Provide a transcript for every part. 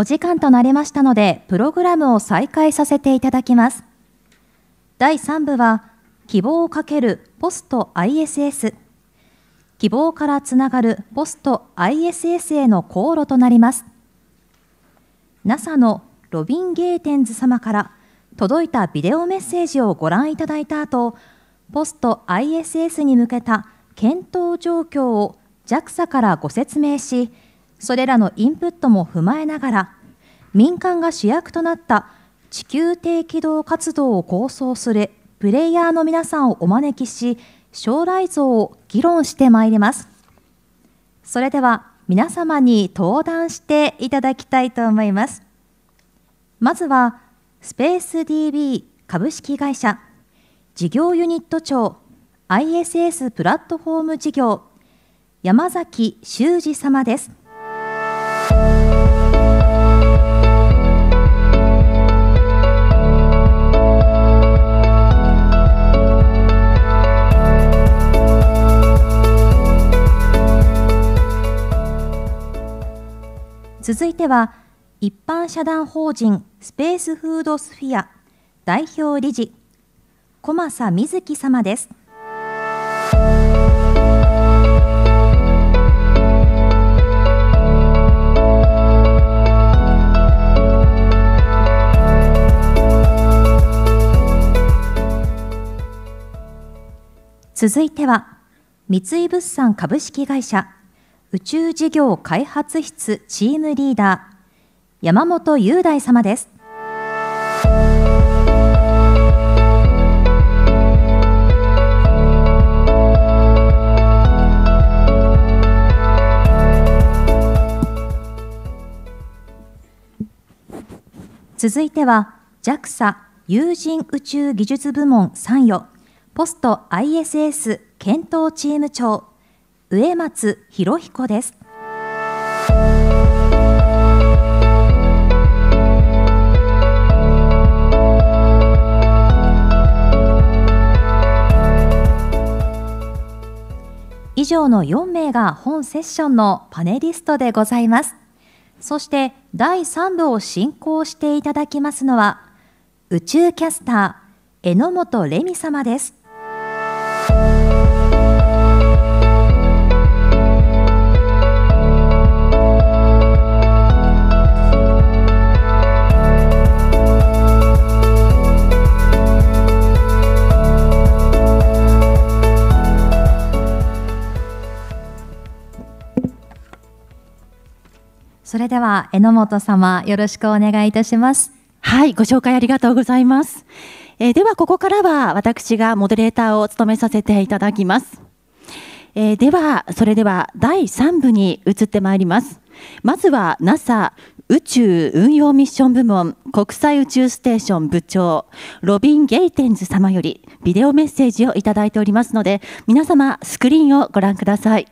お時間となりましたので、プログラムを再開させていただきます。第3部は、希望をかけるポスト ISS。希望からつながるポスト ISS への航路となります。NASA のロビン・ゲーテンズ様から届いたビデオメッセージをご覧いただいた後、ポスト ISS に向けた検討状況を JAXA からご説明し、それらのインプットも踏まえながら民間が主役となった地球低軌道活動を構想するプレイヤーの皆さんをお招きし将来像を議論してまいりますそれでは皆様に登壇していただきたいと思いますまずはスペース DB 株式会社事業ユニット長 ISS プラットフォーム事業山崎修二様です続いては一般社団法人スペースフードスフィア代表理事小政瑞希様です。続いては三井物産株式会社宇宙事業開発室チームリーダー山本雄大様です。続いては JAXA 有人宇宙技術部門参与ポスト ISS 検討チーム長上松博彦です。以上の4名が本セッションのパネリストでございます。そして第3部を進行していただきますのは宇宙キャスター榎本レミ様です。それでは榎本様よろしくお願いいたしますはいご紹介ありがとうございますえー、ではここからは私がモデレーターを務めさせていただきます、えー、ではそれでは第3部に移ってまいりますまずは NASA 宇宙運用ミッション部門国際宇宙ステーション部長ロビン・ゲイテンズ様よりビデオメッセージをいただいておりますので皆様スクリーンをご覧ください。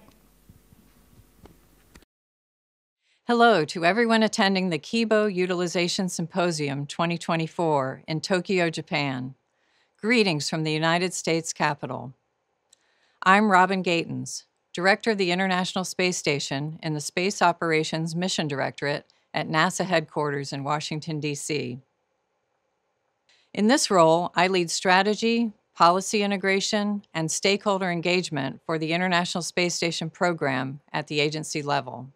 Hello to everyone attending the Kibo Utilization Symposium 2024 in Tokyo, Japan. Greetings from the United States Capitol. I'm Robin Gatens, Director of the International Space Station and the Space Operations Mission Directorate at NASA headquarters in Washington, D.C. In this role, I lead strategy, policy integration, and stakeholder engagement for the International Space Station program at the agency level.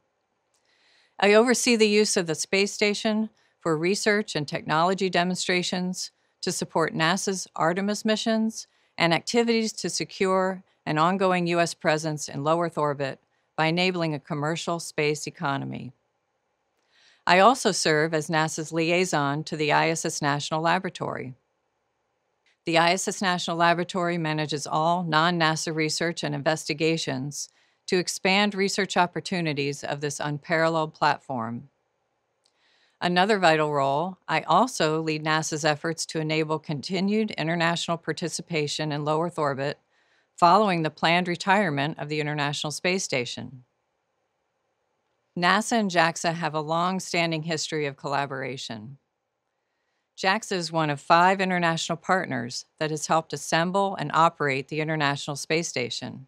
I oversee the use of the space station for research and technology demonstrations to support NASA's Artemis missions and activities to secure an ongoing U.S. presence in low Earth orbit by enabling a commercial space economy. I also serve as NASA's liaison to the ISS National Laboratory. The ISS National Laboratory manages all non NASA research and investigations to expand research opportunities of this unparalleled platform. Another vital role, I also lead NASA's efforts to enable continued international participation in low Earth orbit following the planned retirement of the International Space Station. NASA and JAXA have a long standing history of collaboration. JAXA is one of five international partners that has helped assemble and operate the International Space Station.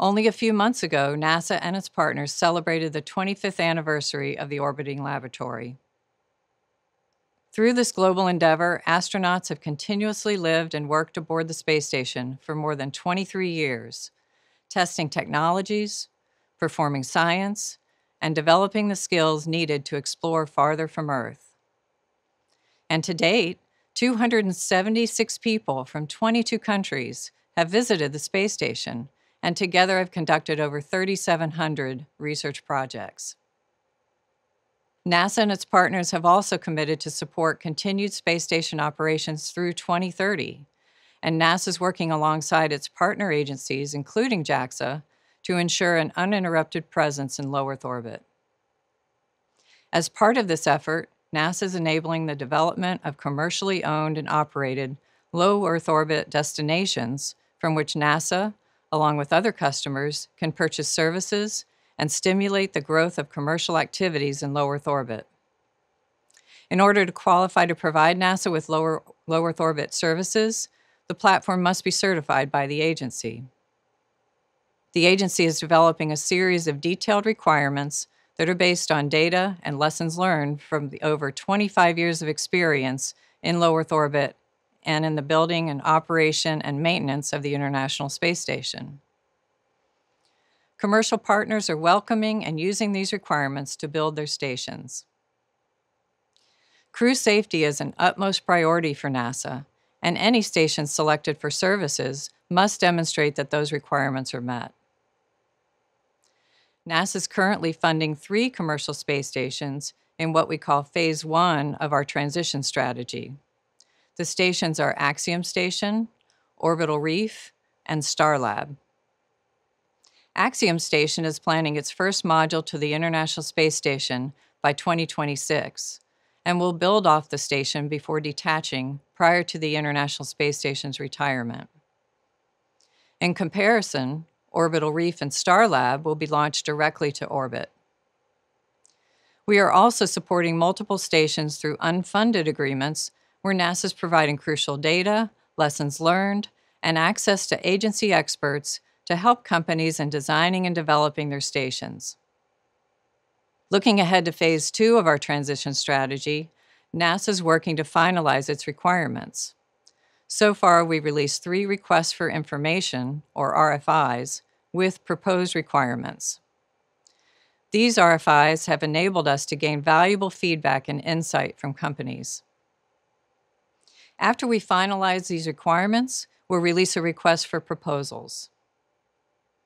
Only a few months ago, NASA and its partners celebrated the 25th anniversary of the orbiting laboratory. Through this global endeavor, astronauts have continuously lived and worked aboard the space station for more than 23 years, testing technologies, performing science, and developing the skills needed to explore farther from Earth. And to date, 276 people from 22 countries have visited the space station, and together have conducted over 3,700 research projects. NASA and its partners have also committed to support continued space station operations through 2030, and NASA is working alongside its partner agencies, including JAXA, to ensure an uninterrupted presence in low Earth orbit. As part of this effort, NASA is enabling the development of commercially owned and operated low Earth orbit destinations from which NASA, along with other customers, can purchase services and stimulate the growth of commercial activities in low Earth orbit. In order to qualify to provide NASA with lower, low Earth orbit services, the platform must be certified by the agency. The agency is developing a series of detailed requirements that are based on data and lessons learned from the over 25 years of experience in low Earth orbit and in the building and operation and maintenance of the International Space Station. Commercial partners are welcoming and using these requirements to build their stations. Crew safety is an utmost priority for NASA, and any station selected for services must demonstrate that those requirements are met. NASA is currently funding three commercial space stations in what we call Phase 1 of our transition strategy. The stations are Axiom Station, Orbital Reef, and Star Lab. Axiom Station is planning its first module to the International Space Station by 2026 and will build off the station before detaching prior to the International Space Station's retirement. In comparison, Orbital Reef and Starlab will be launched directly to orbit. We are also supporting multiple stations through unfunded agreements where NASA's providing crucial data, lessons learned, and access to agency experts to help companies in designing and developing their stations. Looking ahead to phase two of our transition strategy, NASA is working to finalize its requirements. So far, we released three requests for information, or RFIs, with proposed requirements. These RFIs have enabled us to gain valuable feedback and insight from companies. After we finalize these requirements, we'll release a request for proposals.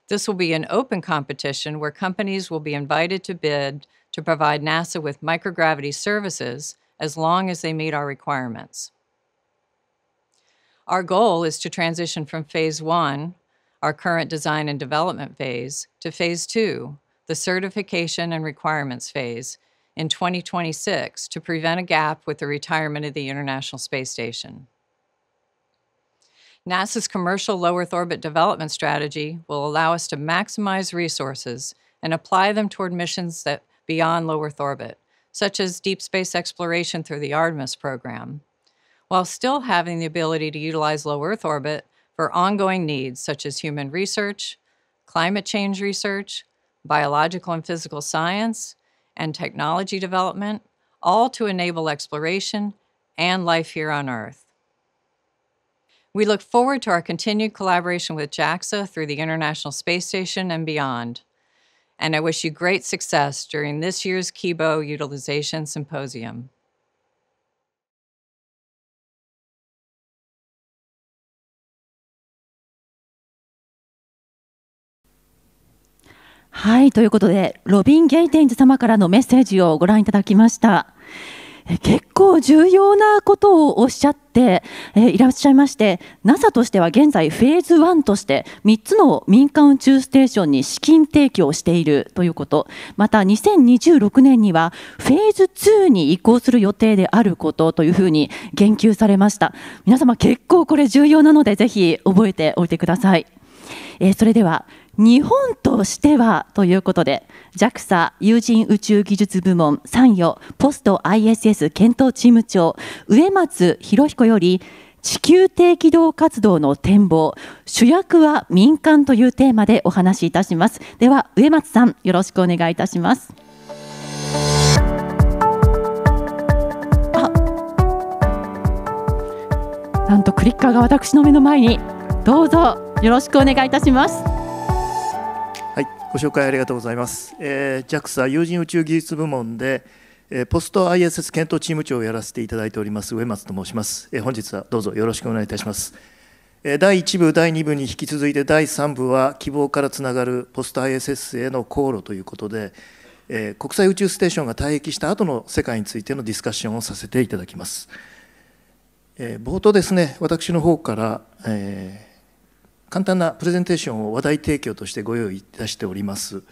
This will be an open competition where companies will be invited to bid to provide NASA with microgravity services as long as they meet our requirements. Our goal is to transition from phase one, our current design and development phase, to phase two, the certification and requirements phase, in 2026 to prevent a gap with the retirement of the International Space Station. NASA's commercial low Earth orbit development strategy will allow us to maximize resources and apply them toward missions that beyond low Earth orbit, such as deep space exploration through the Artemis program, while still having the ability to utilize low Earth orbit for ongoing needs such as human research, climate change research, biological and physical science, and technology development, all to enable exploration and life here on Earth. We look forward to our continued collaboration with JAXA through the International Space Station and beyond. And I wish you great success during this year's Kibo Utilization Symposium. はいということでロビン・ゲイテンズ様からのメッセージをご覧いただきました結構重要なことをおっしゃっていらっしゃいまして NASA としては現在フェーズ1として3つの民間宇宙ステーションに資金提供しているということまた2026年にはフェーズ2に移行する予定であることというふうに言及されました皆様結構これ重要なのでぜひ覚えておいてください、えそれでは日本としてはということで JAXA 有人宇宙技術部門参与ポスト ISS 検討チーム長植松博彦より地球低軌道活動の展望主役は民間というテーマでお話しいたしますでは植松さんよろしくお願いいたしますなんとクリッカーが私の目の前にどうぞよろしくお願いいたしますご紹介ありがとうございます。えー、JAXA 有人宇宙技術部門で、えー、ポスト ISS 検討チーム長をやらせていただいております上松と申します。えー、本日はどうぞよろしくお願いいたします。えー、第1部、第2部に引き続いて第3部は希望からつながるポスト ISS への航路ということで、えー、国際宇宙ステーションが退役した後の世界についてのディスカッションをさせていただきます。えー、冒頭ですね、私の方から、えー、簡単なプレゼンテーションを話題提供としてご用意いたしております。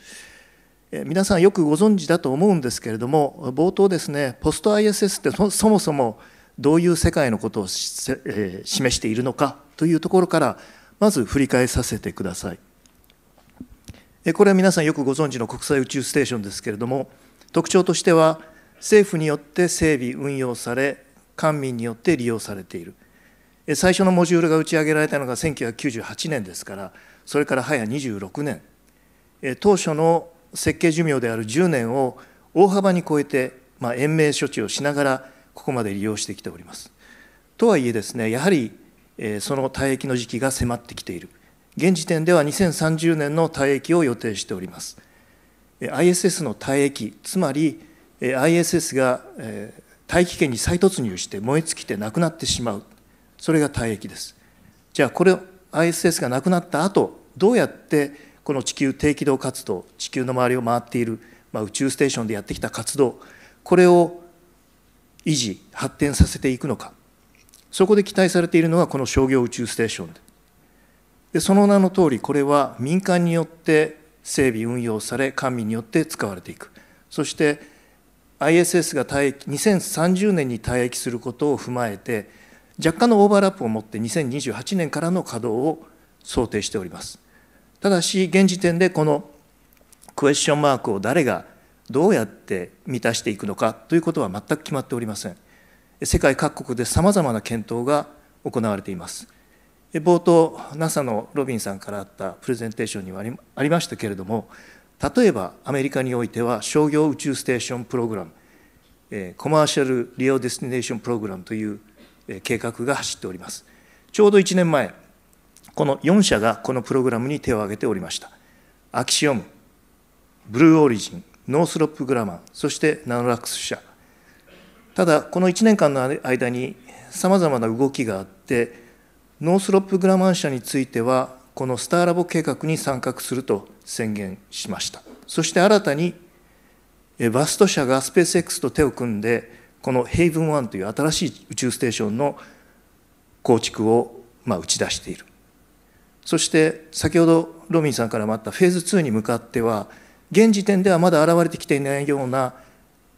皆さんよくご存知だと思うんですけれども冒頭ですねポスト ISS って そもそもどういう世界のことを、えー、示しているのかというところからまず振り返させてくださいこれは皆さんよくご存知の国際宇宙ステーションですけれども特徴としては政府によって整備運用され官民によって利用されている最初のモジュールが打ち上げられたのが1998年ですからそれから早26年当初の設計寿命である10年を大幅に超えて、まあ、延命処置をしながらここまで利用してきております。とはいえですねやはりその退役の時期が迫ってきている現時点では2030年の退役を予定しております ISS の退役つまり ISS が大気圏に再突入して燃え尽きてなくなってしまうそれが退役ですじゃあこれ ISS がなくなった後どうやってこの地球低軌道活動地球の周りを回っている、まあ、宇宙ステーションでやってきた活動これを維持発展させていくのかそこで期待されているのがこの商業宇宙ステーションででその名の通りこれは民間によって整備運用され官民によって使われていくそして ISS が退役2030年に退役することを踏まえて若干のオーバーラップを持って2028年からの稼働を想定しております。ただし、現時点でこのクエスチョンマークを誰がどうやって満たしていくのかということは全く決まっておりません。世界各国でさまざまな検討が行われています。冒頭、NASA のロビンさんからあったプレゼンテーションにはありましたけれども、例えばアメリカにおいては商業宇宙ステーションプログラム、コマーシャル・リオ・デスティネーション・プログラムという計画が走っております。ちょうど1年前、この4社がこのプログラムに手を挙げておりました。アキシオム、ブルーオリジン、ノースロップグラマン、そしてナノラックス社。ただ、この1年間の間にさまざまな動きがあって、ノースロップグラマン社については、このスターラボ計画に参画すると宣言しました。そして新たに、バスト社がスペース X と手を組んで、このヘイブン1という新しい宇宙ステーションの構築をま打ち出しているそして先ほどロビンさんからもあったフェーズ2に向かっては現時点ではまだ現れてきていないような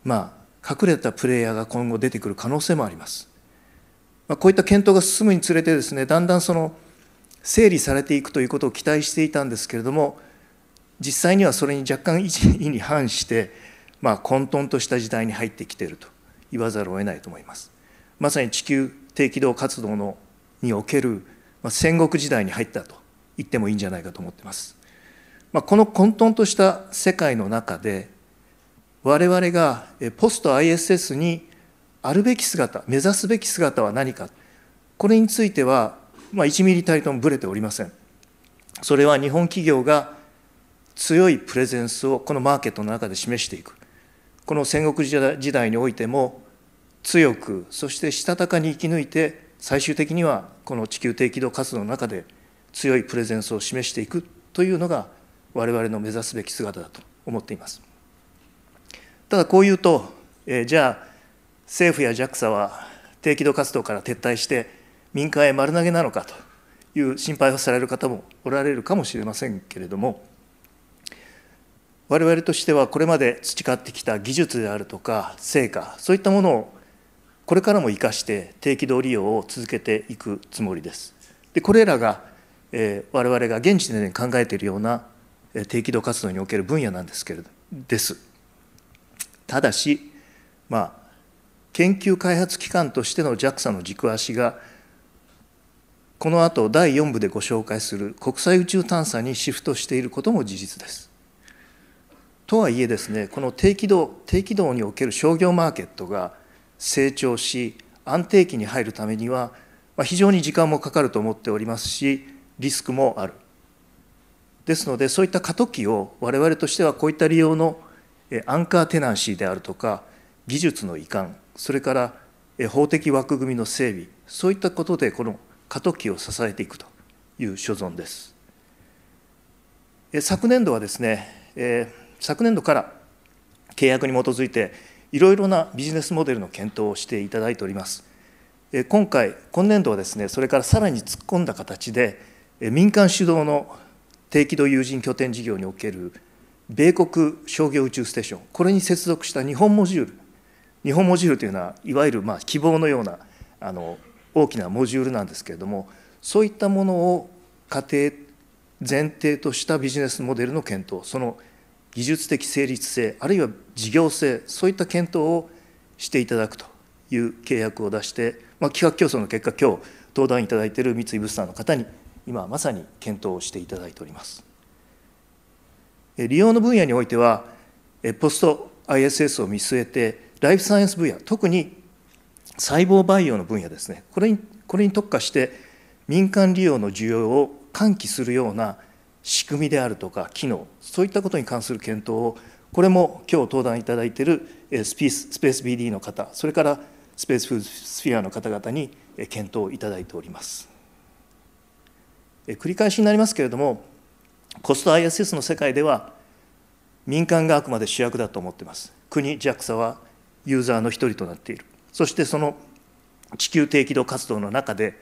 まあ隠れたプレイヤーが今後出てくる可能性もあります、まあ、こういった検討が進むにつれてですねだんだんその整理されていくということを期待していたんですけれども実際にはそれに若干意に反して、まあ、混沌とした時代に入ってきていると言わざるを得ないと思います。まさに地球低軌道活動のにおける、まあ、戦国時代に入ったと言ってもいいんじゃないかと思っています。まあ、この混沌とした世界の中で我々がポスト ISS にあるべき姿目指すべき姿は何かこれについては、まあ、1ミリたりともぶれておりません。それは日本企業が強いプレゼンスをこのマーケットの中で示していくこの戦国時代においても強くそしてしたたかに生き抜いて最終的にはこの地球低軌道活動の中で強いプレゼンスを示していくというのが我々の目指すべき姿だと思っています。ただこう言うと、えー、じゃあ政府や JAXA は低軌道活動から撤退して民間へ丸投げなのかという心配をされる方もおられるかもしれませんけれども我々としてはこれまで培ってきた技術であるとか成果そういったものをこれからも生かして定期道利用を続けていくつもりです。でこれらが、えー、我々が現時点で考えているような定期道活動における分野なんですけれどです。ただし、まあ、研究開発機関としての JAXA の軸足がこの後第4部でご紹介する国際宇宙探査にシフトしていることも事実です。とはいえですねこの低軌道低軌道における商業マーケットが成長し安定期に入るためには非常に時間もかかると思っておりますしリスクもあるですのでそういった過渡期を我々としてはこういった利用のアンカーテナンシーであるとか技術の移管それから法的枠組みの整備そういったことでこの過渡期を支えていくという所存です昨年度はですね昨年度から契約に基づいて、いろいろなビジネスモデルの検討をしていただいております。今回、今年度はですね、それからさらに突っ込んだ形で、民間主導の定期道有人拠点事業における米国商業宇宙ステーション、これに接続した日本モジュール、日本モジュールというのは、いわゆるまあ希望のようなあの大きなモジュールなんですけれども、そういったものを家庭前提としたビジネスモデルの検討、その技術的成立性、あるいは事業性、そういった検討をしていただくという契約を出して、まあ、企画競争の結果、今日登壇いただいている三井物産の方に、今まさに検討をしていただいております。利用の分野においては、ポスト ISS を見据えて、ライフサイエンス分野、特に細胞培養の分野ですね、これにこれに特化して、民間利用の需要を喚起するような仕組みであるとか機能そういったことに関する検討をこれも今日登壇いただいているスペーススペース BD の方それからスペースフースフィアの方々に検討いただいております繰り返しになりますけれどもコスト ISS の世界では民間があくまで主役だと思っています国 JAXA はユーザーの一人となっているそしてその地球低軌道活動の中で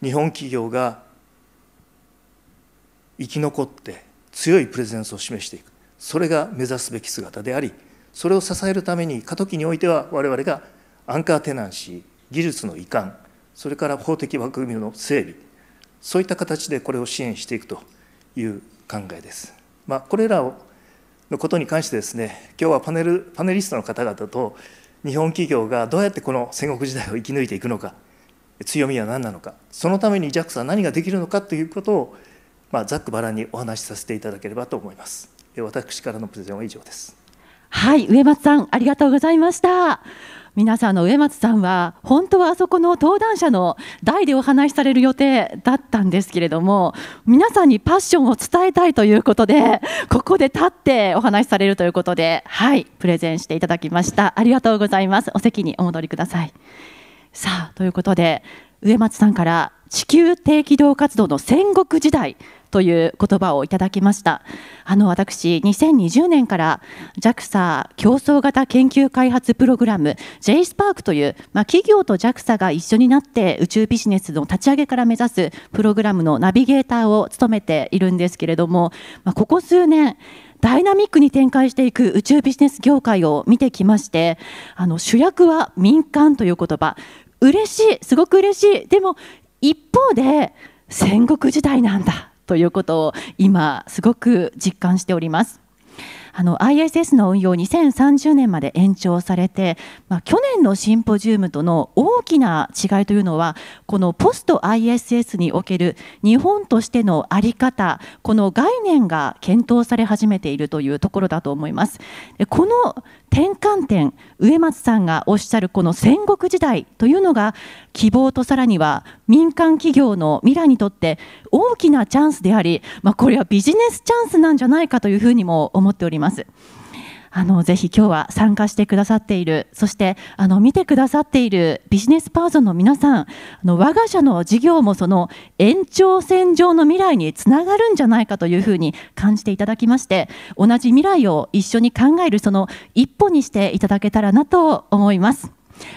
日本企業が生き残って強いプレゼンスを示していくそれが目指すべき姿でありそれを支えるために過渡期においては我々がアンカーテナンシー技術の移管それから法的枠組みの整備そういった形でこれを支援していくという考えです。まあ、これらをのことに関してですね今日はパネルパネリストの方々と日本企業がどうやってこの戦国時代を生き抜いていくのか強みは何なのかそのために JAXA は何ができるのかということをまあ、ざっくばらんにお話しさせていただければと思います。私からのプレゼンは以上です。はい、上松さん、ありがとうございました。皆さんの上松さんは本当はあそこの登壇者の代でお話しされる予定だったんですけれども皆さんにパッションを伝えたいということでここで立ってお話しされるということではいプレゼンしていただきましたありがとうございますお席にお戻りくださいさあということで上松さんから地球低軌道活動の戦国時代という言葉をいただきましたあの私2020年から JAXA 競争型研究開発プログラム J スパークという、まあ、企業と JAXA が一緒になって宇宙ビジネスの立ち上げから目指すプログラムのナビゲーターを務めているんですけれども、まあ、ここ数年ダイナミックに展開していく宇宙ビジネス業界を見てきましてあの主役は民間という言葉嬉しいすごく嬉しいでも一方で戦国時代なんだということを今すごく実感しております。あの ISS の運用2030年まで延長されて、まあ、去年のシンポジウムとの大きな違いというのはこのポスト ISS における日本としての在り方この概念が検討され始めているというところだと思います。この転換点植松さんがおっしゃるこの戦国時代というのが希望とさらには民間企業の未来にとって大きなチャンスであり、まあ、これはビジネスチャンスなんじゃないかというふうにも思っております。あのぜひ今日は参加してくださっているそしてあの見てくださっているビジネスパーソンの皆さんあの我が社の事業もその延長線上の未来につながるんじゃないかというふうに感じていただきまして同じ未来を一緒に考えるその一歩にしていただけたらなと思います。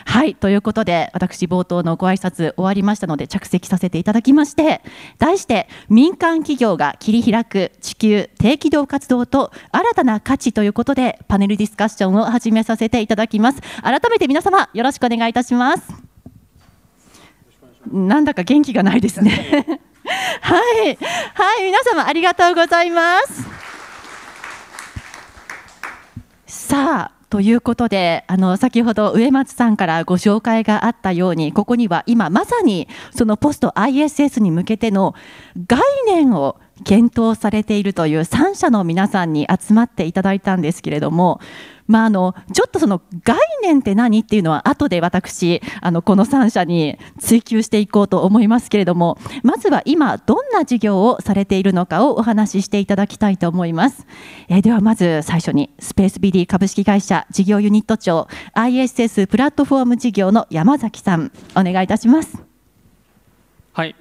はいということで私冒頭のご挨拶終わりましたので着席させていただきまして題して民間企業が切り開く地球低軌道活動と新たな価値ということでパネルディスカッションを始めさせていただきます改めて皆様よろしくお願いいたしますなんだか元気がないですねはい、はい、皆様ありがとうございますさあということであの先ほど植松さんからご紹介があったようにここには今まさにそのポスト ISS に向けての概念を検討されているという3社の皆さんに集まっていただいたんですけれども、まあ、あのちょっとその概念って何っていうのは後で私あのこの3社に追求していこうと思いますけれどもまずは今どんな事業をされているのかをお話ししていただきたいと思います、えー、ではまず最初にスペースビディ株式会社事業ユニット長 ISS プラットフォーム事業の山崎さんお願いいたしますはい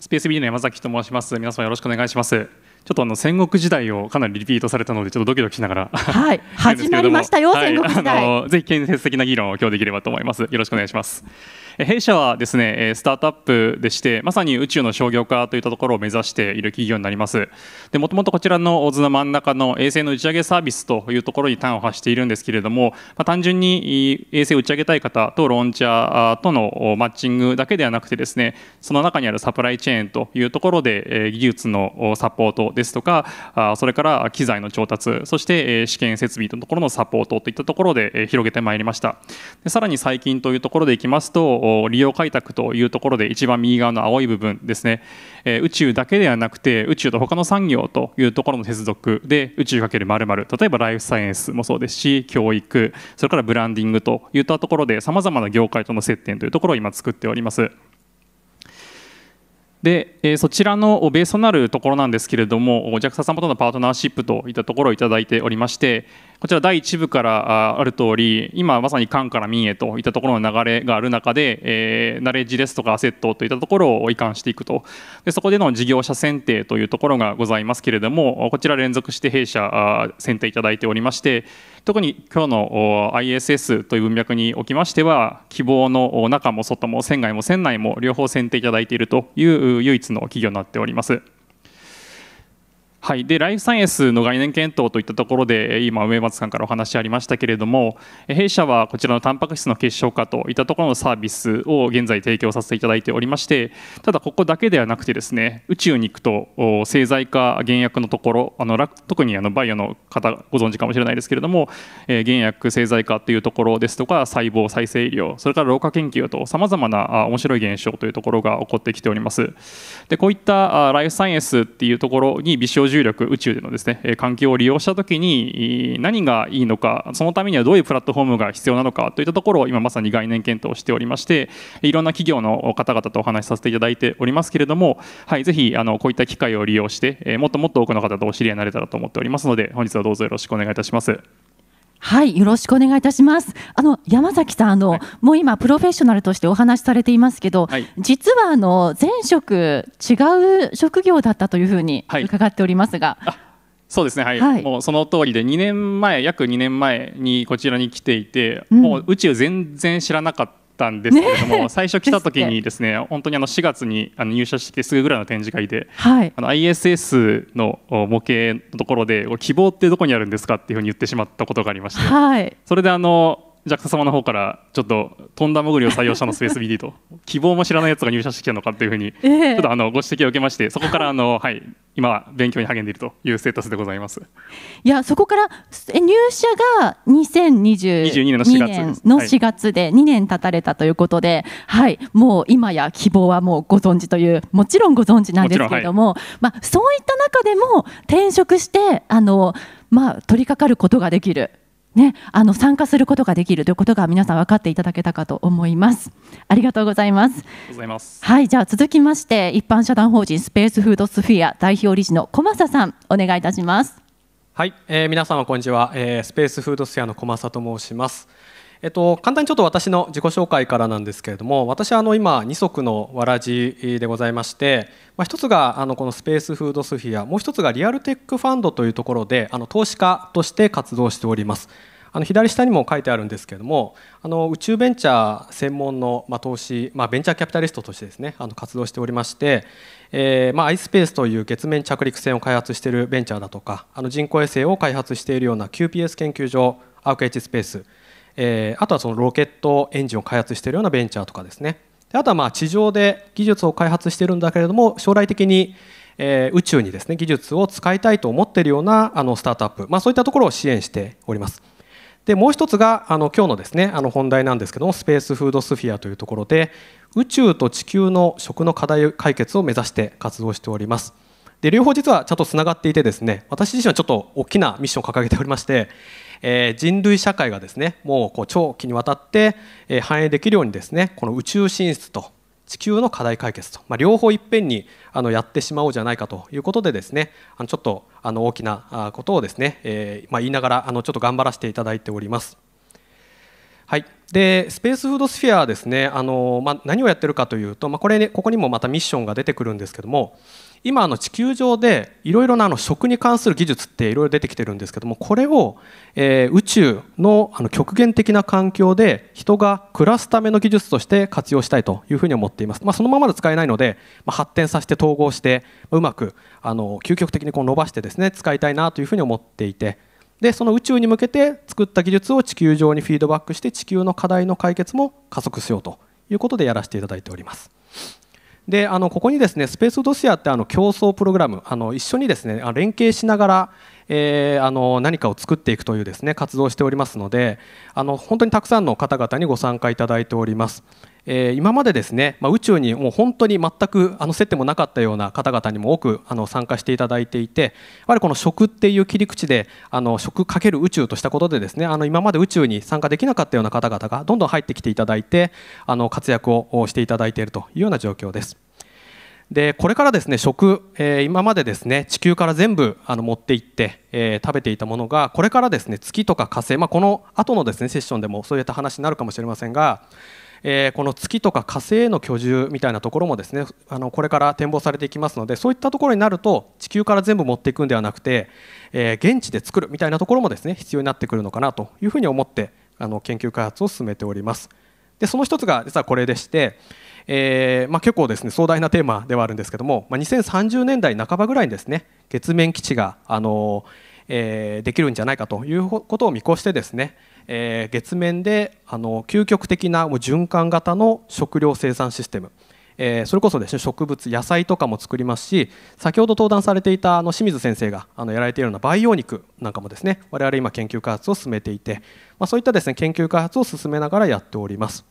スペース B の山崎と申します。皆様よろしくお願いします。ちょっとあの戦国時代をかなりリピートされたのでちょっとドキドキしながら、はい、始まりましたよ、はい、戦国時代。ぜひ建設的な議論を今日できればと思います。よろしくお願いします。弊社はですねスタートアップでしてまさに宇宙の商業化といったところを目指している企業になりますでもともとこちらの大津の真ん中の衛星の打ち上げサービスというところに端を発しているんですけれども、まあ、単純に衛星を打ち上げたい方とローンチャーとのマッチングだけではなくてですねその中にあるサプライチェーンというところで技術のサポートですとかそれから機材の調達そして試験設備のところのサポートといったところで広げてまいりましたでさらに最近というところでいきますと利用開拓というところで一番右側の青い部分ですね、え宇宙だけではなくて宇宙と他の産業というところの接続で宇宙×まる例えばライフサイエンスもそうですし教育それからブランディングといったところでさまざまな業界との接点というところを今作っております。で、えそちらのベースとなるところなんですけれども JAXA 様とのパートナーシップといったところをいただいておりまして、こちら第1部からある通り今まさに官から民へといったところの流れがある中で、えー、ナレッジですとかアセットといったところを移管していくとでそこでの事業者選定というところがございますけれどもこちら連続して弊社選定いただいておりまして特に今日の ISS という文脈におきましては希望の中も外も船外も船内も両方選定いただいているという唯一の企業になっております。はい、でライフサイエンスの概念検討といったところで今梅松さんからお話ありましたけれども弊社はこちらのタンパク質の結晶化といったところのサービスを現在提供させていただいておりましてただここだけではなくてですね宇宙に行くと製剤化原薬のところあの特にあのバイオの方ご存知かもしれないですけれども原薬製剤化というところですとか細胞再生医療それから老化研究とさまざまな面白い現象というところが起こってきております。でこういったライフサイエンスっていうところに重力宇宙でのですね環境を利用した時に何がいいのかそのためにはどういうプラットフォームが必要なのかといったところを今まさに概念検討しておりましていろんな企業の方々とお話しさせていただいておりますけれども、はい、ぜひあのこういった機会を利用してもっともっと多くの方とお知り合いになれたらと思っておりますので本日はどうぞよろしくお願いいたします。はい、よろしくお願いいたします。あの山崎さん、あの、はい、もう今プロフェッショナルとしてお話しされていますけど、はい、実はあの前職違う職業だったというふうに伺っておりますが。はいそうですね、はい、はい、もうその通りで2年前約2年前にこちらに来ていて、うん、もう宇宙全然知らなかっったんですけれども、ね、最初来た時にですね本当にあの4月にあの入社してすぐぐらいの展示会で、はい、あの ISS の模型のところで「希望ってどこにあるんですか?」っていうふうに言ってしまったことがありまして、はい、それであのジャクサ様の方からちょっととんだ潜りを採用したのスペース BD と 希望も知らないやつが入社してきたのかというふうに、ちょっとあのご指摘を受けましてそこからあの、はい、今勉強に励んでいるというステータスでございますいやそこから入社が2022年の4月の月で2年経たれたということで、はい、はい、もう今や希望はもうご存知というもちろんご存知なんですけれども、はい、まあ、そういった中でも転職してあの、まあ、取り掛かることができるね、あの参加することができるということが皆さん分かっていただけたかと思います。ありがとうございます。ございますはい、じゃあ続きまして一般社団法人スペースフードスフィア代表理事の小正さんお願いいたします。はい、えー、皆様こんにちは、えー、スペースフードスフィアの小正と申します。えっと、簡単にちょっと私の自己紹介からなんですけれども私はあの今二足のわらじでございまして、まあ、一つがあのこのスペースフードスフィアもう一つがリアルテックファンドというところであの投資家として活動しております。あの左下にも書いてあるんですけれどもあの宇宙ベンチャー専門の、まあ、投資、まあ、ベンチャーキャピタリストとしてですねあの活動しておりまして、えーまあ、iSpace という月面着陸船を開発しているベンチャーだとかあの人工衛星を開発しているような QPS 研究所アークエッジスペースえー、あとはそのロケットエンジンを開発しているようなベンチャーとかですねあとはまあ地上で技術を開発しているんだけれども将来的にえ宇宙にですね技術を使いたいと思っているようなあのスタートアップ、まあ、そういったところを支援しております。でもう一つがあの今日のですねあの本題なんですけどもスペースフードスフィアというところで宇宙と地球の食の課題解決を目指して活動しております。で両方実はちゃんとつながっていてですね私自身はちょっと大きなミッションを掲げておりましてえ人類社会がですねもうこう長期にわたって、え反映できるようにですねこの宇宙進出と地球の課題解決と、まあ、両方いっぺんにあのやってしまおうじゃないかということでですねあのちょっとあの大きなことをですね、えまあ、言いながらあのちょっと頑張らせていただいております。はい、でスペースフードスフィアはですねあの、まあ、何をやっているかというと、まあ、これ、ね、ここにもまたミッションが出てくるんですけども今あの地球上でいろいろなあの食に関する技術っていろいろ出てきてるんですけどもこれを、え宇宙のあの極限的な環境で人が暮らすための技術として活用したいというふうに思っています、まあ、そのままで使えないので、まあ、発展させて統合してうまくあの究極的にこう伸ばしてですね使いたいなというふうに思っていてでその宇宙に向けて作った技術を地球上にフィードバックして地球の課題の解決も加速しようということでやらせていただいております。であのここにですねスペースドシアってあの競争プログラムあの一緒にですね連携しながら、えー、あの何かを作っていくというですね活動をしておりますのであの本当にたくさんの方々にご参加いただいております。えー、今までですね、まあ、宇宙にもう本当に全くあの接点もなかったような方々にも多くあの参加していただいていてやはりこの食っていう切り口であの食×宇宙としたことでですねあの今まで宇宙に参加できなかったような方々がどんどん入ってきていただいてあの活躍をしていただいているというような状況です。でこれからですね食、えー、今までですね地球から全部あの持っていって、えー、食べていたものがこれからですね月とか火星、まあ、この後のですねセッションでもそういった話になるかもしれませんが、えー、この月とか火星への居住みたいなところもですねあのこれから展望されていきますのでそういったところになると地球から全部持っていくんではなくて、え現地で作るみたいなところもですね必要になってくるのかなというふうに思ってあの研究開発を進めております。でその一つが実はこれでしてえー、まあ、結構ですね壮大なテーマではあるんですけども、まあ、2030年代半ばぐらいにですね月面基地が、あのえー、できるんじゃないかということを見越してですね、えー、月面であの究極的なもう循環型の食料生産システムえそれこそですね植物野菜とかも作りますし先ほど登壇されていたあの清水先生があのやられているような培養肉なんかもですね我々今研究開発を進めていて、まそういったですね研究開発を進めながらやっております。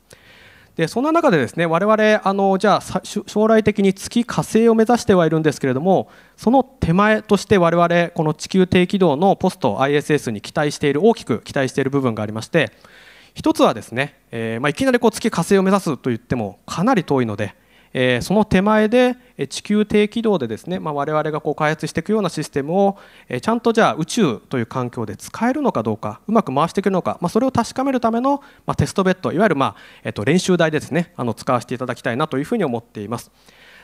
でそんな中でですね我々あのじゃあ将来的に月火星を目指してはいるんですけれどもその手前として我々この地球低軌道のポスト ISS に期待している大きく期待している部分がありまして1つはですね、えー、まあ、いきなりこう月火星を目指すと言ってもかなり遠いのでえその手前で地球低軌道でですね、まあ、我々がこう開発していくようなシステムを、えちゃんとじゃあ宇宙という環境で使えるのかどうかうまく回していくるのか、まあ、それを確かめるための、まテストベッドいわゆる、まえっと練習台でですねあの使わせていただきたいなというふうに思っています。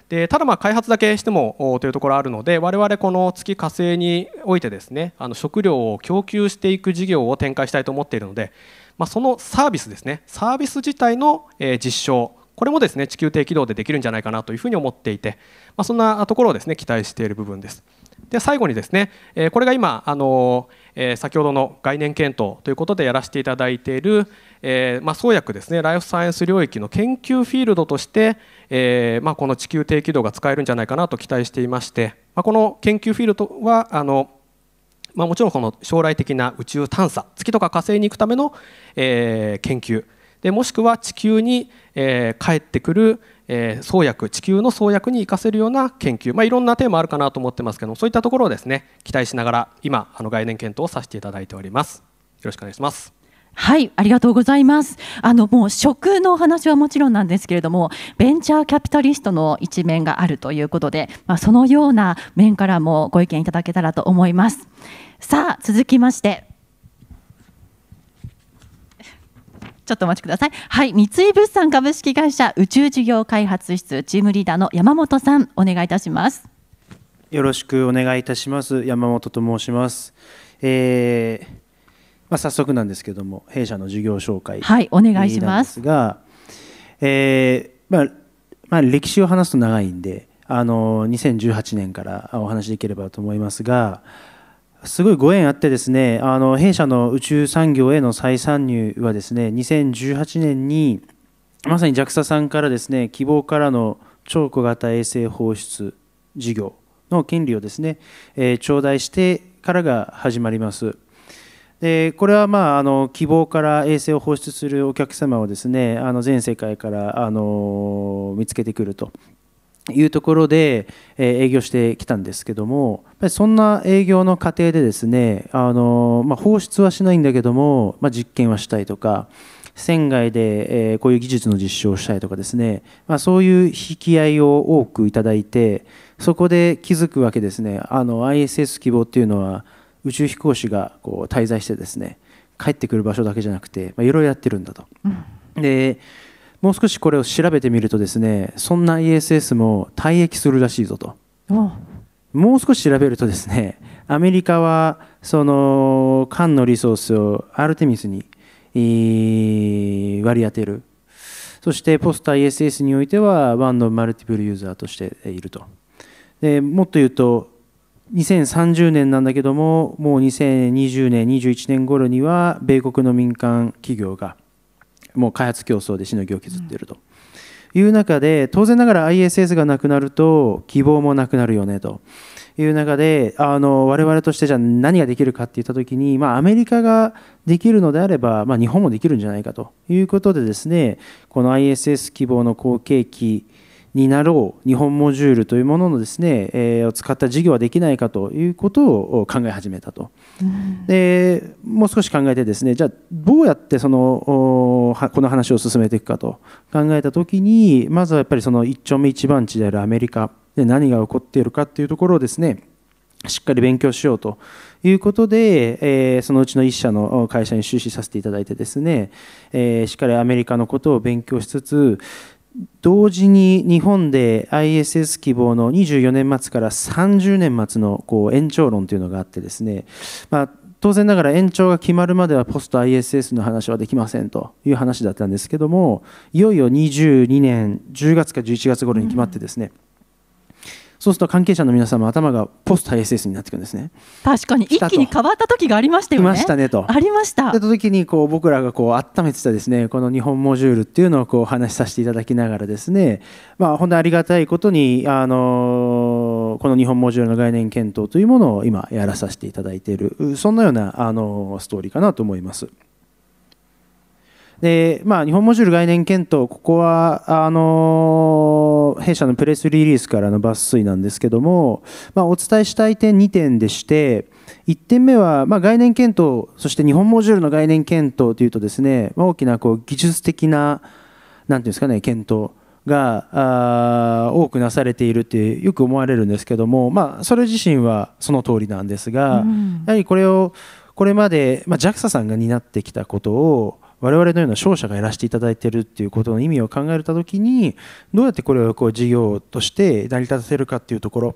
でただまあ開発だけしてもというところあるので我々この月火星においてですねあの食料を供給していく事業を展開したいと思っているので、まあ、そのサービスですねサービス自体の実証これもですね地球低軌道でできるんじゃないかなというふうに思っていて、まあ、そんなところをですね期待している部分です。で最後にですね、えこれが今、あのえ先ほどの概念検討ということでやらせていただいている、えまあ、創薬ですねライフサイエンス領域の研究フィールドとして、えまあ、この地球低軌道が使えるんじゃないかなと期待していまして、まあ、この研究フィールドはあのまあ、もちろんこの将来的な宇宙探査月とか火星に行くための、えー、研究でもしくは地球に、えー、帰ってくる、えー、創薬地球の創薬に生かせるような研究、まあ、いろんなテーマあるかなと思ってますけどそういったところをですね期待しながら今あの概念検討をさせていただいております。よろしくお願いします。はい、ありがとうございます。あのもう食の話はもちろんなんですけれども、ベンチャーキャピタリストの一面があるということで、まあ、そのような面からもご意見いただけたらと思います。さあ、続きまして。ちょっとお待ちください。はい、三井物産株式会社宇宙事業開発室チームリーダーの山本さん、お願いいたします。よろしくお願いいたします。山本と申します。えー、まあ、早速なんですけども、弊社の事業紹介。はい、お願いします。が、えー、まあ、まあ、歴史を話すと長いんで、あの、二千十八年からお話しできればと思いますが。すごいご縁あってですねあの弊社の宇宙産業への再参入はですね2018年にまさに JAXA さんからですね希望からの超小型衛星放出事業の権利をですね、えー、頂戴してからが始まります。でこれはまああの希望から衛星を放出するお客様をですねあの全世界からあの見つけてくるというところで、え営業してきたんですけどもそんな営業の過程でですねあの、まあ、放出はしないんだけども、まあ、実験はしたいとか船外で、えこういう技術の実証をしたいとかですね、まあ、そういう引き合いを多くいただいてそこで気づくわけですねあの ISS 希望っていうのは宇宙飛行士がこう滞在してですね帰ってくる場所だけじゃなくていろいろやってるんだと。うん、でもう少しこれを調べてみるとですねそんな ISS も退役するらしいぞと。もう少し調べるとですねアメリカはその缶のリソースをアルテミスに割り当てるそしてポスター ESS においてはワンのマルティプルユーザーとしているとでもっと言うと2030年なんだけどももう2020年21年頃には米国の民間企業がもう開発競争でしのぎを削っていると、いう中で当然ながら ISS がなくなると希望もなくなるよねという中であの我々としてじゃあ何ができるかって言った時に、まあ、アメリカができるのであれば、まあ、日本もできるんじゃないかということでですねこの ISS 希望の後継機になろう日本モジュールというもののですね、えー、を使った事業はできないかということを考え始めたと、うん、でもう少し考えてですねじゃあどうやってそのこの話を進めていくかと考えた時にまずはやっぱりその一丁目一番地であるアメリカで何が起こっているかっていうところをですねしっかり勉強しようということで、えー、そのうちの1社の会社に出資させていただいてですね、えー、しっかりアメリカのことを勉強しつつ、同時に日本で ISS 希望の24年末から30年末のこう延長論というのがあってですね、まあ、当然ながら延長が決まるまではポスト ISS の話はできませんという話だったんですけどもいよいよ22年10月か11月頃に決まってですね、うんそうすると関係者の皆様頭がポスト ISS になってくるんですね確かに一気に変わった時がありましたよねましたねとありましたた時にこう僕らがこう温めてたですねこの日本モジュールっていうのをこう話しさせていただきながらですねまあ本当にありがたいことにあのこの日本モジュールの概念検討というものを今やらさせていただいているそんなようなあのストーリーかなと思います。でまあ、日本モジュール概念検討、ここはあの弊社のプレスリリースからの抜粋なんですけども、まあ、お伝えしたい点2点でして、1点目は、まあ、概念検討、そして日本モジュールの概念検討というとですね、まあ、大きなこう技術的な、なんていうんですかね、検討があ多くなされているってよく思われるんですけども、まあ、それ自身はその通りなんですが、うん、やはりこれをこれまで、まあ、JAXA さんが担ってきたことを我々のような商社がやらせていただいているっていうことの意味を考えた時にどうやってこれをこう事業として成り立たせるかっていうところ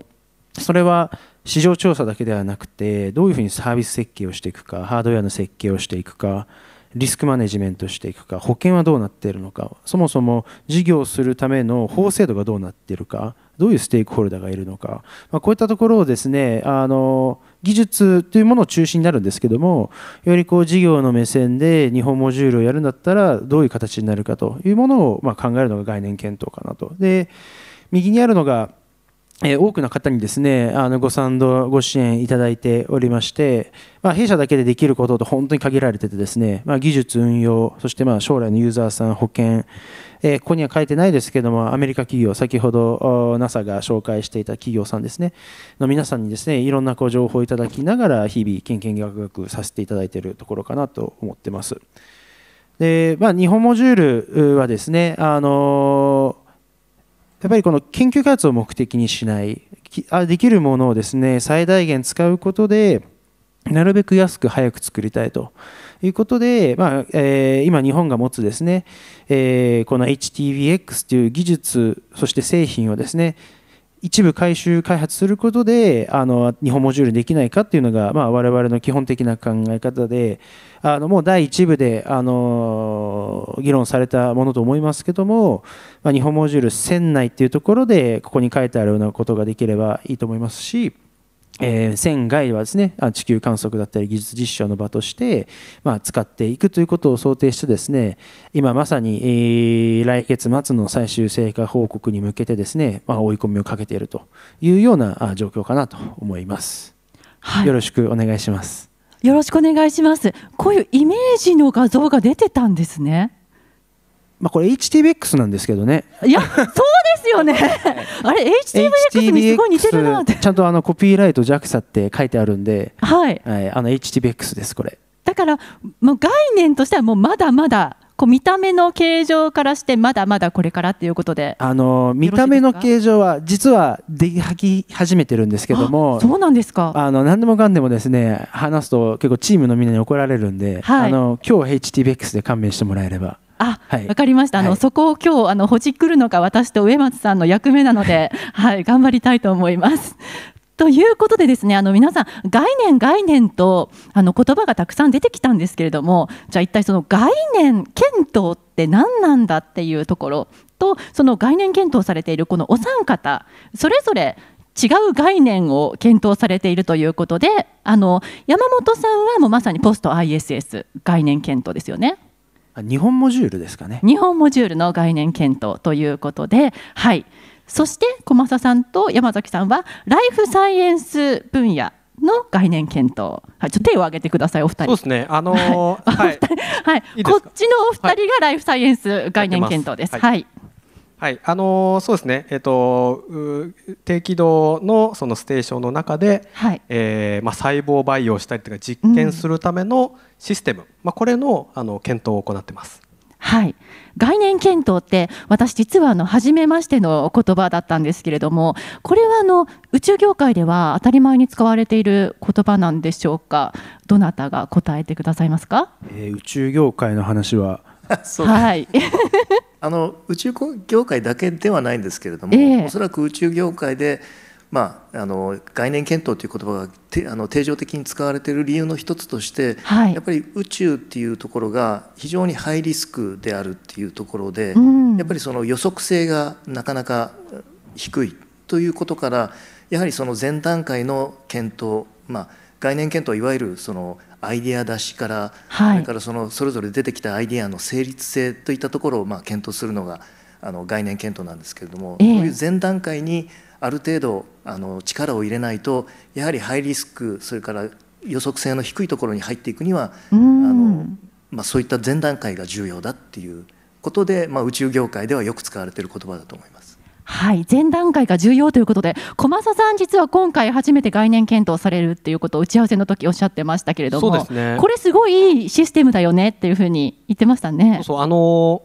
それは市場調査だけではなくてどういうふうにサービス設計をしていくかハードウェアの設計をしていくかリスクマネジメントしていくか保険はどうなっているのかそもそも事業するための法制度がどうなっているかどういうステークホルダーがいるのか、まあ、こういったところをですねあの技術というものを中心になるんですけどもよりこう事業の目線で日本モジュールをやるんだったらどういう形になるかというものをま考えるのが概念検討かなと。で右にあるのがえ多くの方にですねあのご賛同ご支援いただいておりまして、まあ、弊社だけでできることと本当に限られててですね、まあ、技術運用そしてまあ将来のユーザーさん保険えここには書いてないですけども、アメリカ企業、先ほど NASA が紹介していた企業さんですね、の皆さんにですね、いろんなこう情報をいただきながら、日々、研研学学させていただいているところかなと思ってます。で、まあ、日本モジュールはですね、あのやっぱりこの研究開発を目的にしない、できるものをですね、最大限使うことで、なるべく安く早く作りたいと。いうことで、まあえー、今日本が持つですね、えー、この HTVX という技術そして製品をですね一部回収開発することであの日本モジュールできないかっていうのが、まあ、我々の基本的な考え方であのもう第1部であの議論されたものと思いますけども、まあ、日本モジュール船内っていうところでここに書いてあるようなことができればいいと思いますし。えー、船外はですね地球観測だったり技術実証の場として、まあ、使っていくということを想定してですね今まさに、えー、来月末の最終成果報告に向けてですね、まあ、追い込みをかけているというような状況かなと思います、はい、よろしくお願いしますよろしくお願いしますこういうイメージの画像が出てたんですねまあこれ HTBX なんですけどねいやそうよねあれ HTMX にすごい似てるなってちゃんとあのコピーライト JAXA って書いてあるんで、はい、はい、あの HTMX ですこれだからもう概念としてはもうまだまだこう見た目の形状からしてまだまだこれからっていうことであの見た目の形状は実はでき始めてるんですけどもそうなんですかあの何でもかんでもですね話すと結構チームのみんなに怒られるんで、はい、あの今日 HTBX で勘弁してもらえれば。あ、はい、わかりました。あの、はい、そこを今日あのほじくるのが私と植松さんの役目なので、はい、頑張りたいと思います。ということでですね、あの皆さん概念概念とあの言葉がたくさん出てきたんですけれども、じゃあ一体その概念検討って何なんだっていうところと、その概念検討されているこのお三方、それぞれ違う概念を検討されているということであの山本さんはもうまさにポスト ISS 概念検討ですよね。日本モジュールですかね日本モジュールの概念検討ということではいそして小正さんと山崎さんはライフサイエンス分野の概念検討、はい、ちょっと手を挙げてくださいお二人そうですねあのー、はい、はい、こっちのお二人がライフサイエンス概念検討ですはいはい、あのそうですね、えっ、ー、と、低軌道のそのステーションの中で、はい、えー、まあ、細胞培養したりとか実験するためのシステム、うん、まあ、これのあの検討を行ってます。はい、概念検討って私実はあの初めましての言葉だったんですけれどもこれはあの宇宙業界では当たり前に使われている言葉なんでしょうかどなたが答えてくださいますか、えー、宇宙業界の話は はい、あの宇宙業界だけではないんですけれども、えー、おそらく宇宙業界で、まあ、あの概念検討という言葉がてあの定常的に使われている理由の一つとして、はい、やっぱり宇宙っていうところが非常にハイリスクであるっていうところで、うん、やっぱりその予測性がなかなか低いということからやはりその前段階の検討、まあ、概念検討いわゆるそのアイデア出しから、はい、それからそのそれぞれ出てきたアイデアの成立性といったところをまあ検討するのがあの概念検討なんですけれども、えー、こういう前段階にある程度あの力を入れないとやはりハイリスクそれから予測性の低いところに入っていくにはあの、まあ、そういった前段階が重要だっていうことで、まあ、宇宙業界ではよく使われている言葉だと思います。はい、前段階が重要ということで、小正さん、実は今回初めて概念検討されるっていうことを打ち合わせの時おっしゃってましたけれども、ね、これすごいいいシステムだよねっていうふうに言ってましたね。そうあの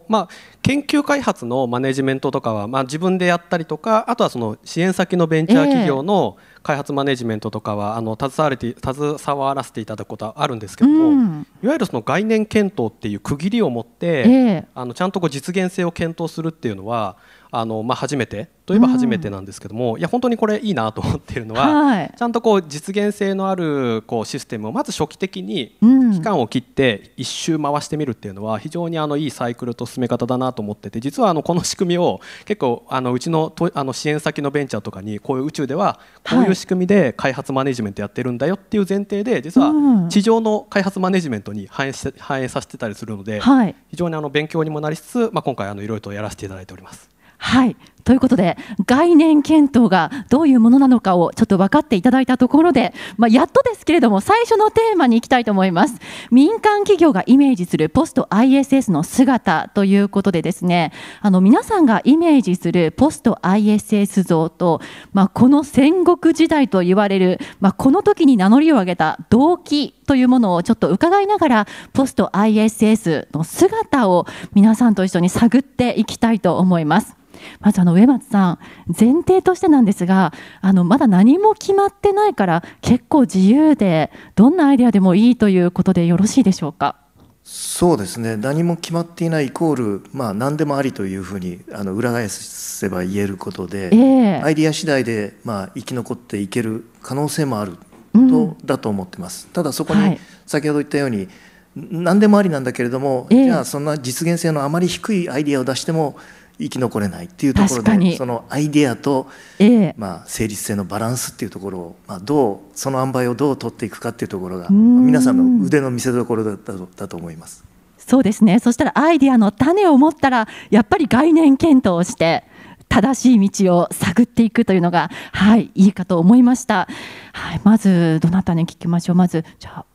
ー、まあ研究開発のマネジメントとかは、まあ、自分でやったりとかあとはその支援先のベンチャー企業の開発マネジメントとかは、えー、あの携われて携わらせていただくことはあるんですけども、うん、いわゆるその概念検討っていう区切りを持って、えー、あのちゃんとこう実現性を検討するっていうのはあのまあ、初めてといえば初めてなんですけども、うん、いや本当にこれいいなと思っているのは、はい、ちゃんとこう実現性のあるこうシステムをまず初期的に期間を切って一周回してみるっていうのは非常にあのいいサイクルと進め方だなと思ってて実はあのこの仕組みを結構あのうちのとあの支援先のベンチャーとかにこういう宇宙ではこういう仕組みで開発マネジメントやってるんだよっていう前提で実は地上の開発マネジメントに反映反映させてたりするので、はい、非常にあの勉強にもなりつつ、まあ、今回いろいろとやらせていただいております。はいということで概念検討がどういうものなのかをちょっと分かっていただいたところで、まあ、やっとですけれども最初のテーマに行きたいと思います民間企業がイメージするポスト ISS の姿ということでですねあの皆さんがイメージするポスト ISS 像と、まあ、この戦国時代と言われる、まあ、この時に名乗りを上げた動機というものをちょっと伺いながらポスト ISS の姿を皆さんと一緒に探っていきたいと思います。まずあの上松さん前提としてなんですがあのまだ何も決まってないから結構自由でどんなアイデアでもいいということでよろしいでしょうかそうですね何も決まっていないイコール、まあ、何でもありというふうにあの裏返せば言えることで、えー、アイディア次第で、まあ、生き残っていける可能性もあると、うん、だと思ってますただそこに先ほど言ったように、はい、何でもありなんだけれども、えー、じゃあそんな実現性のあまり低いアイディアを出しても生き残れないっていうところでそのアイデアと、ええ、まあ、成立性のバランスっていうところを、まあ、どうその塩梅をどう取っていくかっていうところが皆さんの腕の見せ所だっただと思います。そうですねそしたらアイディアの種を持ったらやっぱり概念検討をして正しい道を探っていくというのが、はい、いいかと思いました。はい、まずどなたに聞きましょうまずじゃ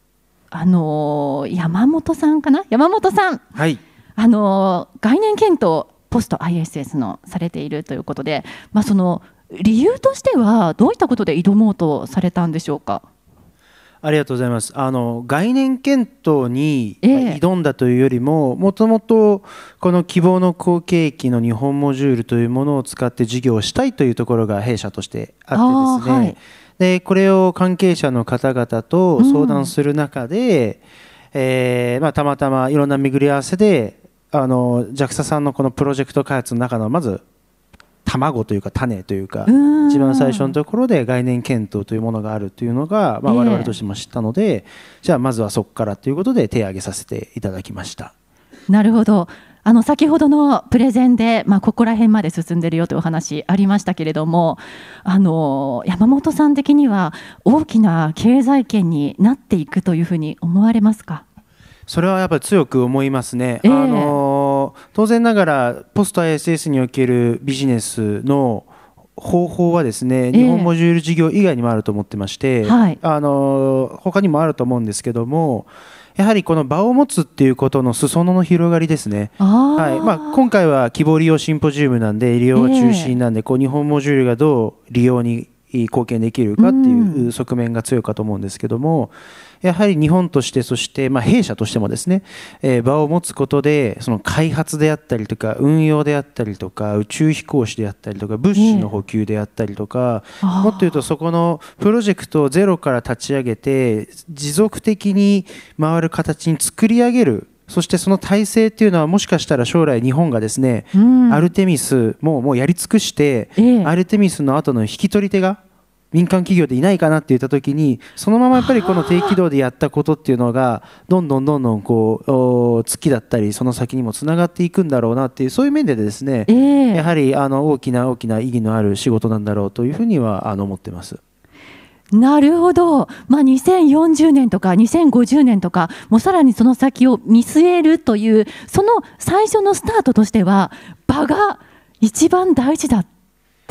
あのー、山本さんかな山本さん。はいあの概念検討ポスト ISS のされているということで、まあ、その理由としてはどういったことで挑もうとされたんでしょうか。ありがとうございますあの概念検討に挑んだというよりももともとこの希望の後継機の日本モジュールというものを使って事業をしたいというところが弊社としてあってですね、はい、でこれを関係者の方々と相談する中で、うん、えー、まあ、たまたまいろんな巡り合わせであの JAXA さんのこのプロジェクト開発の中のまず卵というか種というか一番最初のところで概念検討というものがあるというのが、まあ、我々としても知ったので、じゃあまずはそこからということで手を挙げさせていただきました。なるほどあの先ほどのプレゼンで、まあ、ここら辺まで進んでるよというお話ありましたけれどもあの山本さん的には大きな経済圏になっていくというふうに思われますかそれはやっぱり強く思いますね、えー、あの当然ながらポスト ISS におけるビジネスの方法はですね、日本モジュール事業以外にもあると思ってまして、はい、あの他にもあると思うんですけどもやはりこの場を持つっていうことの裾野の広がりですね、はいまあ、今回は希望利用シンポジウムなんで利用が中心なんで、えー、こう日本モジュールがどう利用に貢献できるかっていう側面が強いかと思うんですけども、うんやはり日本としてそして、ま弊社としてもですね、え場を持つことでその開発であったりとか運用であったりとか宇宙飛行士であったりとか物資の補給であったりとか、もっと言うとそこのプロジェクトをゼロから立ち上げて持続的に回る形に作り上げるそしてその体制っていうのはもしかしたら将来日本がですね、うん、アルテミスももうやり尽くして、ええ、アルテミスの後の引き取り手が民間企業でいないかなって言った時にそのままやっぱりこの低軌道でやったことっていうのがどんどんどんどんこう月だったりその先にもつながっていくんだろうなっていうそういう面でですね、えー、やはりあの大きな大きな意義のある仕事なんだろうというふうにはあの思ってます。なるほど、まあ、2040年とか2050年とかもうさらにその先を見据えるというその最初のスタートとしては場が一番大事だっ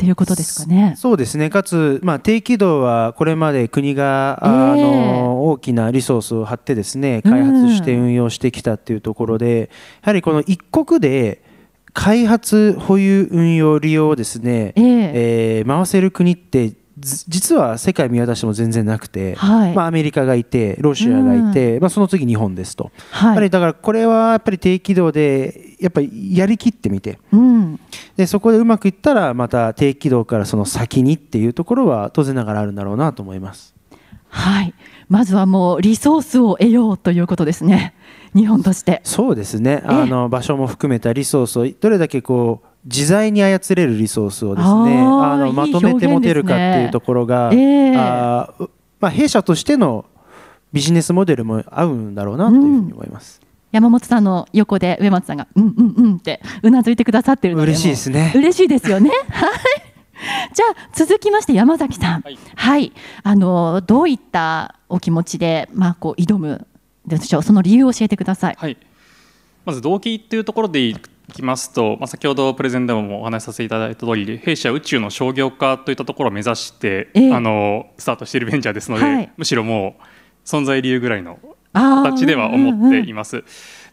っていうことですかね。そうですね。かつ、まあ、低軌道はこれまで国が、あの大きなリソースを張ってですね、開発して運用してきたっていうところで、やはりこの一国で開発、保有、運用、利用をですね、えー、えー、回せる国って実は世界見渡しても全然なくて、はい、まあ、アメリカがいてロシアがいて、うん、まあ、その次日本ですと、はい、やっぱりだからこれはやっぱり低軌道でやっぱりやりきってみて、うん、でそこでうまくいったらまた低軌道からその先にっていうところは当然ながらあるんだろうなと思います。はいまずはもうリソースを得ようということですね、日本として。そうですね、あの場所も含めたリソースをどれだけこう自在に操れるリソースをですねあのまとめて持てるかっていうところが、いいねえー、あまあ、弊社としてのビジネスモデルも合うんだろうなというふうに思います。うん山本さんの横で上松さんがうんうんうんってうなずいてくださってるので嬉しいですね嬉しいですよね はいじゃあ続きまして山崎さん、はい、はい、あのどういったお気持ちで、まあ、こう挑むでしょうその理由を教えてください、はい、まず動機っていうところでいきますと、まあ、先ほどプレゼンでもお話しさせていただいた通り弊社宇宙の商業化といったところを目指して、えー、あのスタートしているベンチャーですので、はい、むしろもう存在理由ぐらいの形では思っています。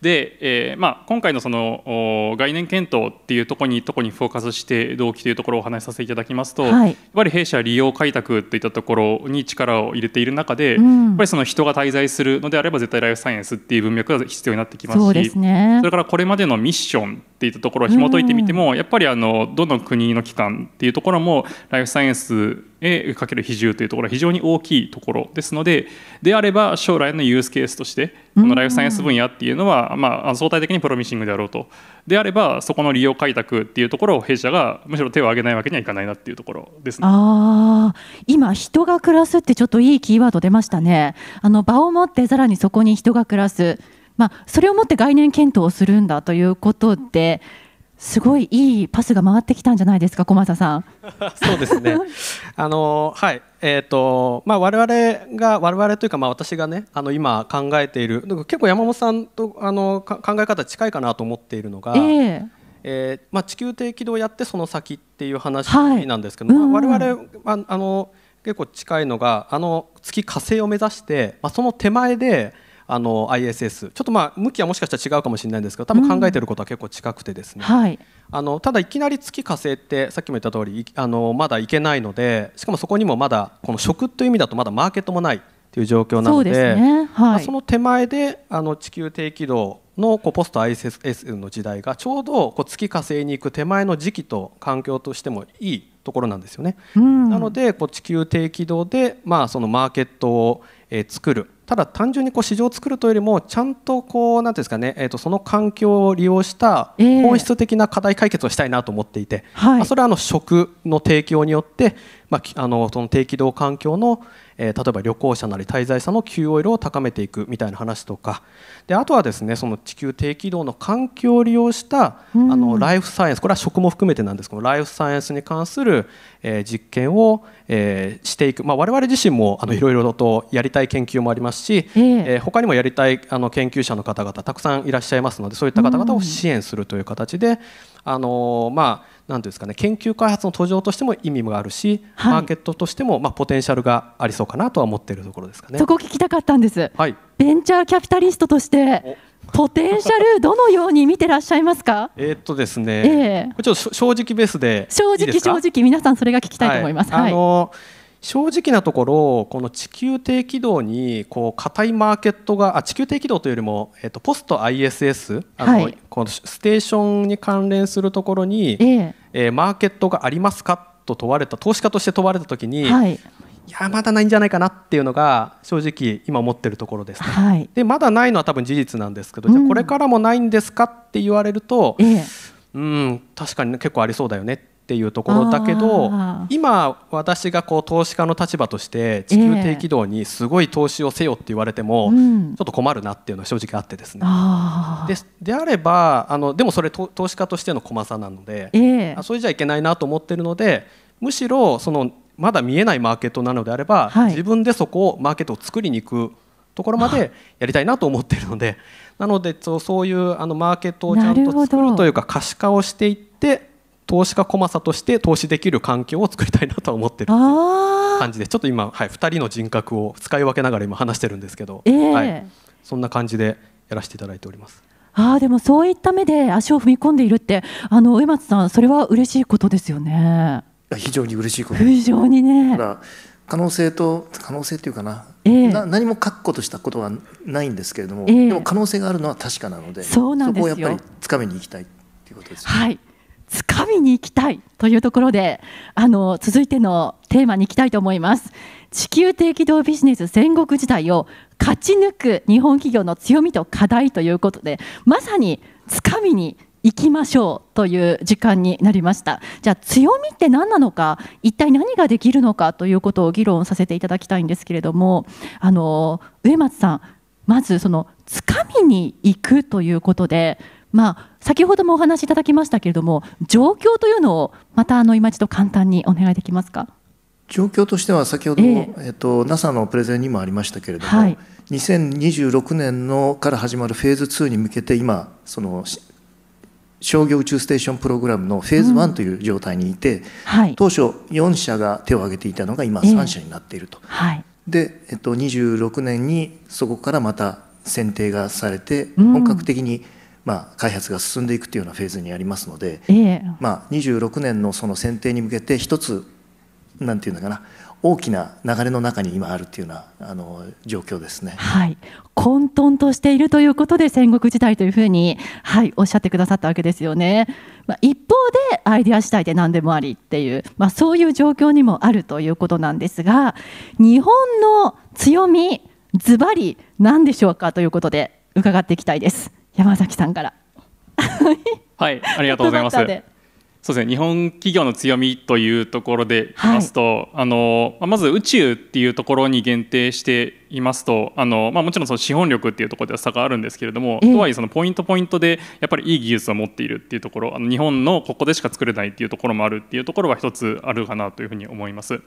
で、えーまあ、今回のその概念検討っていうところにとこにフォーカスして動機というところをお話しさせていただきますと、はい、やっぱり弊社利用開拓といったところに力を入れている中で、うん、やっぱりその人が滞在するのであれば絶対ライフサイエンスっていう文脈が必要になってきますしそ、ね、それからこれまでのミッションっていったところを紐解いてみても、うん、やっぱりあのどの国の機関っていうところもライフサイエンスへかける比重というところは非常に大きいところですのでであれば将来のユースケースとしてこのライフサイエンス分野っていうのは、まあ、相対的にプロミシングであろうとであればそこの利用開拓っていうところを弊社がむしろ手を挙げないわけにはいかないなっていうところですねあ今人が暮らすってちょっといいキーワード出ましたねあの場を持ってさらにそこに人が暮らす、まあ、それをもって概念検討をするんだということですごいいいパスが回ってきたんじゃないですか、駒佐さん。そうですね。あのはい、えっ、ー、とまあわれが我々というかまあ私がねあの今考えている結構山本さんとあの考え方近いかなと思っているのが。えーえー、まあ、地球低軌道をやってその先っていう話なんですけど、はいうん、我々ああの結構近いのがあの月火星を目指して、まあ、その手前であの ISS ちょっとまあ向きはもしかしたら違うかもしれないんですけど多分考えてることは結構近くてですね、うんはい、あのただいきなり月火星ってさっきも言った通りあのまだ行けないのでしかもそこにもまだこの食という意味だとまだマーケットもないという状況なのでそ、ねはい、まあ、その手前であの地球低軌道のこうポスト ISS の時代がちょうどこう月火星に行く手前の時期と環境としてもいいところなんですよね。うん、なのでこう地球低軌道でまあそのマーケットをえ作るただ単純にこう市場を作るというよりもちゃんとこうなんですかね、えとその環境を利用した本質的な課題解決をしたいなと思っていて、それはあの食の提供によって、まあ、あのその低軌道環境のえー、例えば旅行者なり滞在者の Q o l を高めていくみたいな話とかであとはですねその地球低軌道の環境を利用した、うん、あのライフサイエンスこれは食も含めてなんですけどライフサイエンスに関する、えー、実験を、えー、していく、まあ、我々自身もあのいろいろとやりたい研究もありますし、えー、えー、他にもやりたいあの研究者の方々たくさんいらっしゃいますのでそういった方々を支援するという形で、うんあのまあ何ていうんですかね研究開発の途上としても意味があるし、はい、マーケットとしてもまあポテンシャルがありそうかなとは思っているところですかね。そこ聞きたかったんです。はい、ベンチャーキャピタリストとしてポテンシャルどのように見てらっしゃいますか。えっとですね。えー、ちょっと正直ベースで正直正直皆さんそれが聞きたいと思います。はい、あのー正直なところこの地球低軌道にこう硬いマーケットがあ地球低軌道というよりも、えー、とポスト ISS あの、はい、このステーションに関連するところに、えー、えー、マーケットがありますかと問われた投資家として問われた時に、はい、いやまだないんじゃないかなっていうのが正直今思ってるところです、ね、はい、でまだないのは多分事実なんですけど、うん、じゃこれからもないんですかって言われると、えーうん確かに結構ありそうだよねっっていうところだけど今私がこう投資家の立場として地球低軌道にすごい投資をせよって言われても、えー、ちょっと困るなっていうのは正直あってですね。でであればあのでもそれ投資家としての駒さなので、えー、それじゃいけないなと思ってるのでむしろそのまだ見えないマーケットなのであれば、はい、自分でそこをマーケットを作りに行くところまでやりたいなと思ってるのでなのでそういうあのマーケットをちゃんと作るというか可視化をしていって投資家コマサとして投資できる環境を作りたいなと思ってる感じでちょっと今、はい、2人の人格を使い分けながら今話してるんですけど、えー、はい、そんな感じでやらせていただいております。あでもそういった目で足を踏み込んでいるってあの上松さんそれは嬉しいことですよね。非常に嬉しいこと非常にね可能性と可能性というかなえー、な何も確固としたことはないんですけれども、えー、でも可能性があるのは確かなのでそうなんですよそこをやっぱりつかみにいきたいっていうことです、ね、はいつかみに行きたいというところであの続いてのテーマに行きたいと思います地球低軌道ビジネス戦国時代を勝ち抜く日本企業の強みと課題ということでまさにつかみに行きましょうという時間になりましたじゃあ強みって何なのか一体何ができるのかということを議論させていただきたいんですけれどもあの植松さんまずそのつかみに行くということでまあ、先ほどもお話しいただきましたけれども状況というのをまたあの今一度簡単にお願いできますか状況としては先ほど、えー、えっと、NASA のプレゼンにもありましたけれども、はい、2026年のから始まるフェーズ2に向けて今その商業宇宙ステーションプログラムのフェーズ1という状態にいて、うんはい、当初4社が手を挙げていたのが今3社になっていると、えーはい、で、えっと、26年にそこからまた選定がされて本格的に、うんまあ、開発が進んでいくというようなフェーズにありますので、えー、まあ、26年のその選定に向けて一つなんていうのかな大きな流れの中に今あるっていうようなあの状況ですね。はい、混沌としているということで戦国時代というふうに、はい、おっしゃってくださったわけですよね。まあ、一方でアイデア次第で何でもありっていう、まあ、そういう状況にもあるということなんですが日本の強みズバリ何でしょうかということで伺っていきたいです。山崎さんから はいありがとうございます そうですね日本企業の強みというところで言いますと、はい、あのまず宇宙っていうところに限定していますとあの、まあ、もちろんその資本力っていうところでは差があるんですけれども、とはいえそのポイントポイントでやっぱりいい技術を持っているっていうところあの日本のここでしか作れないっていうところもあるっていうところは一つあるかなというふうに思います。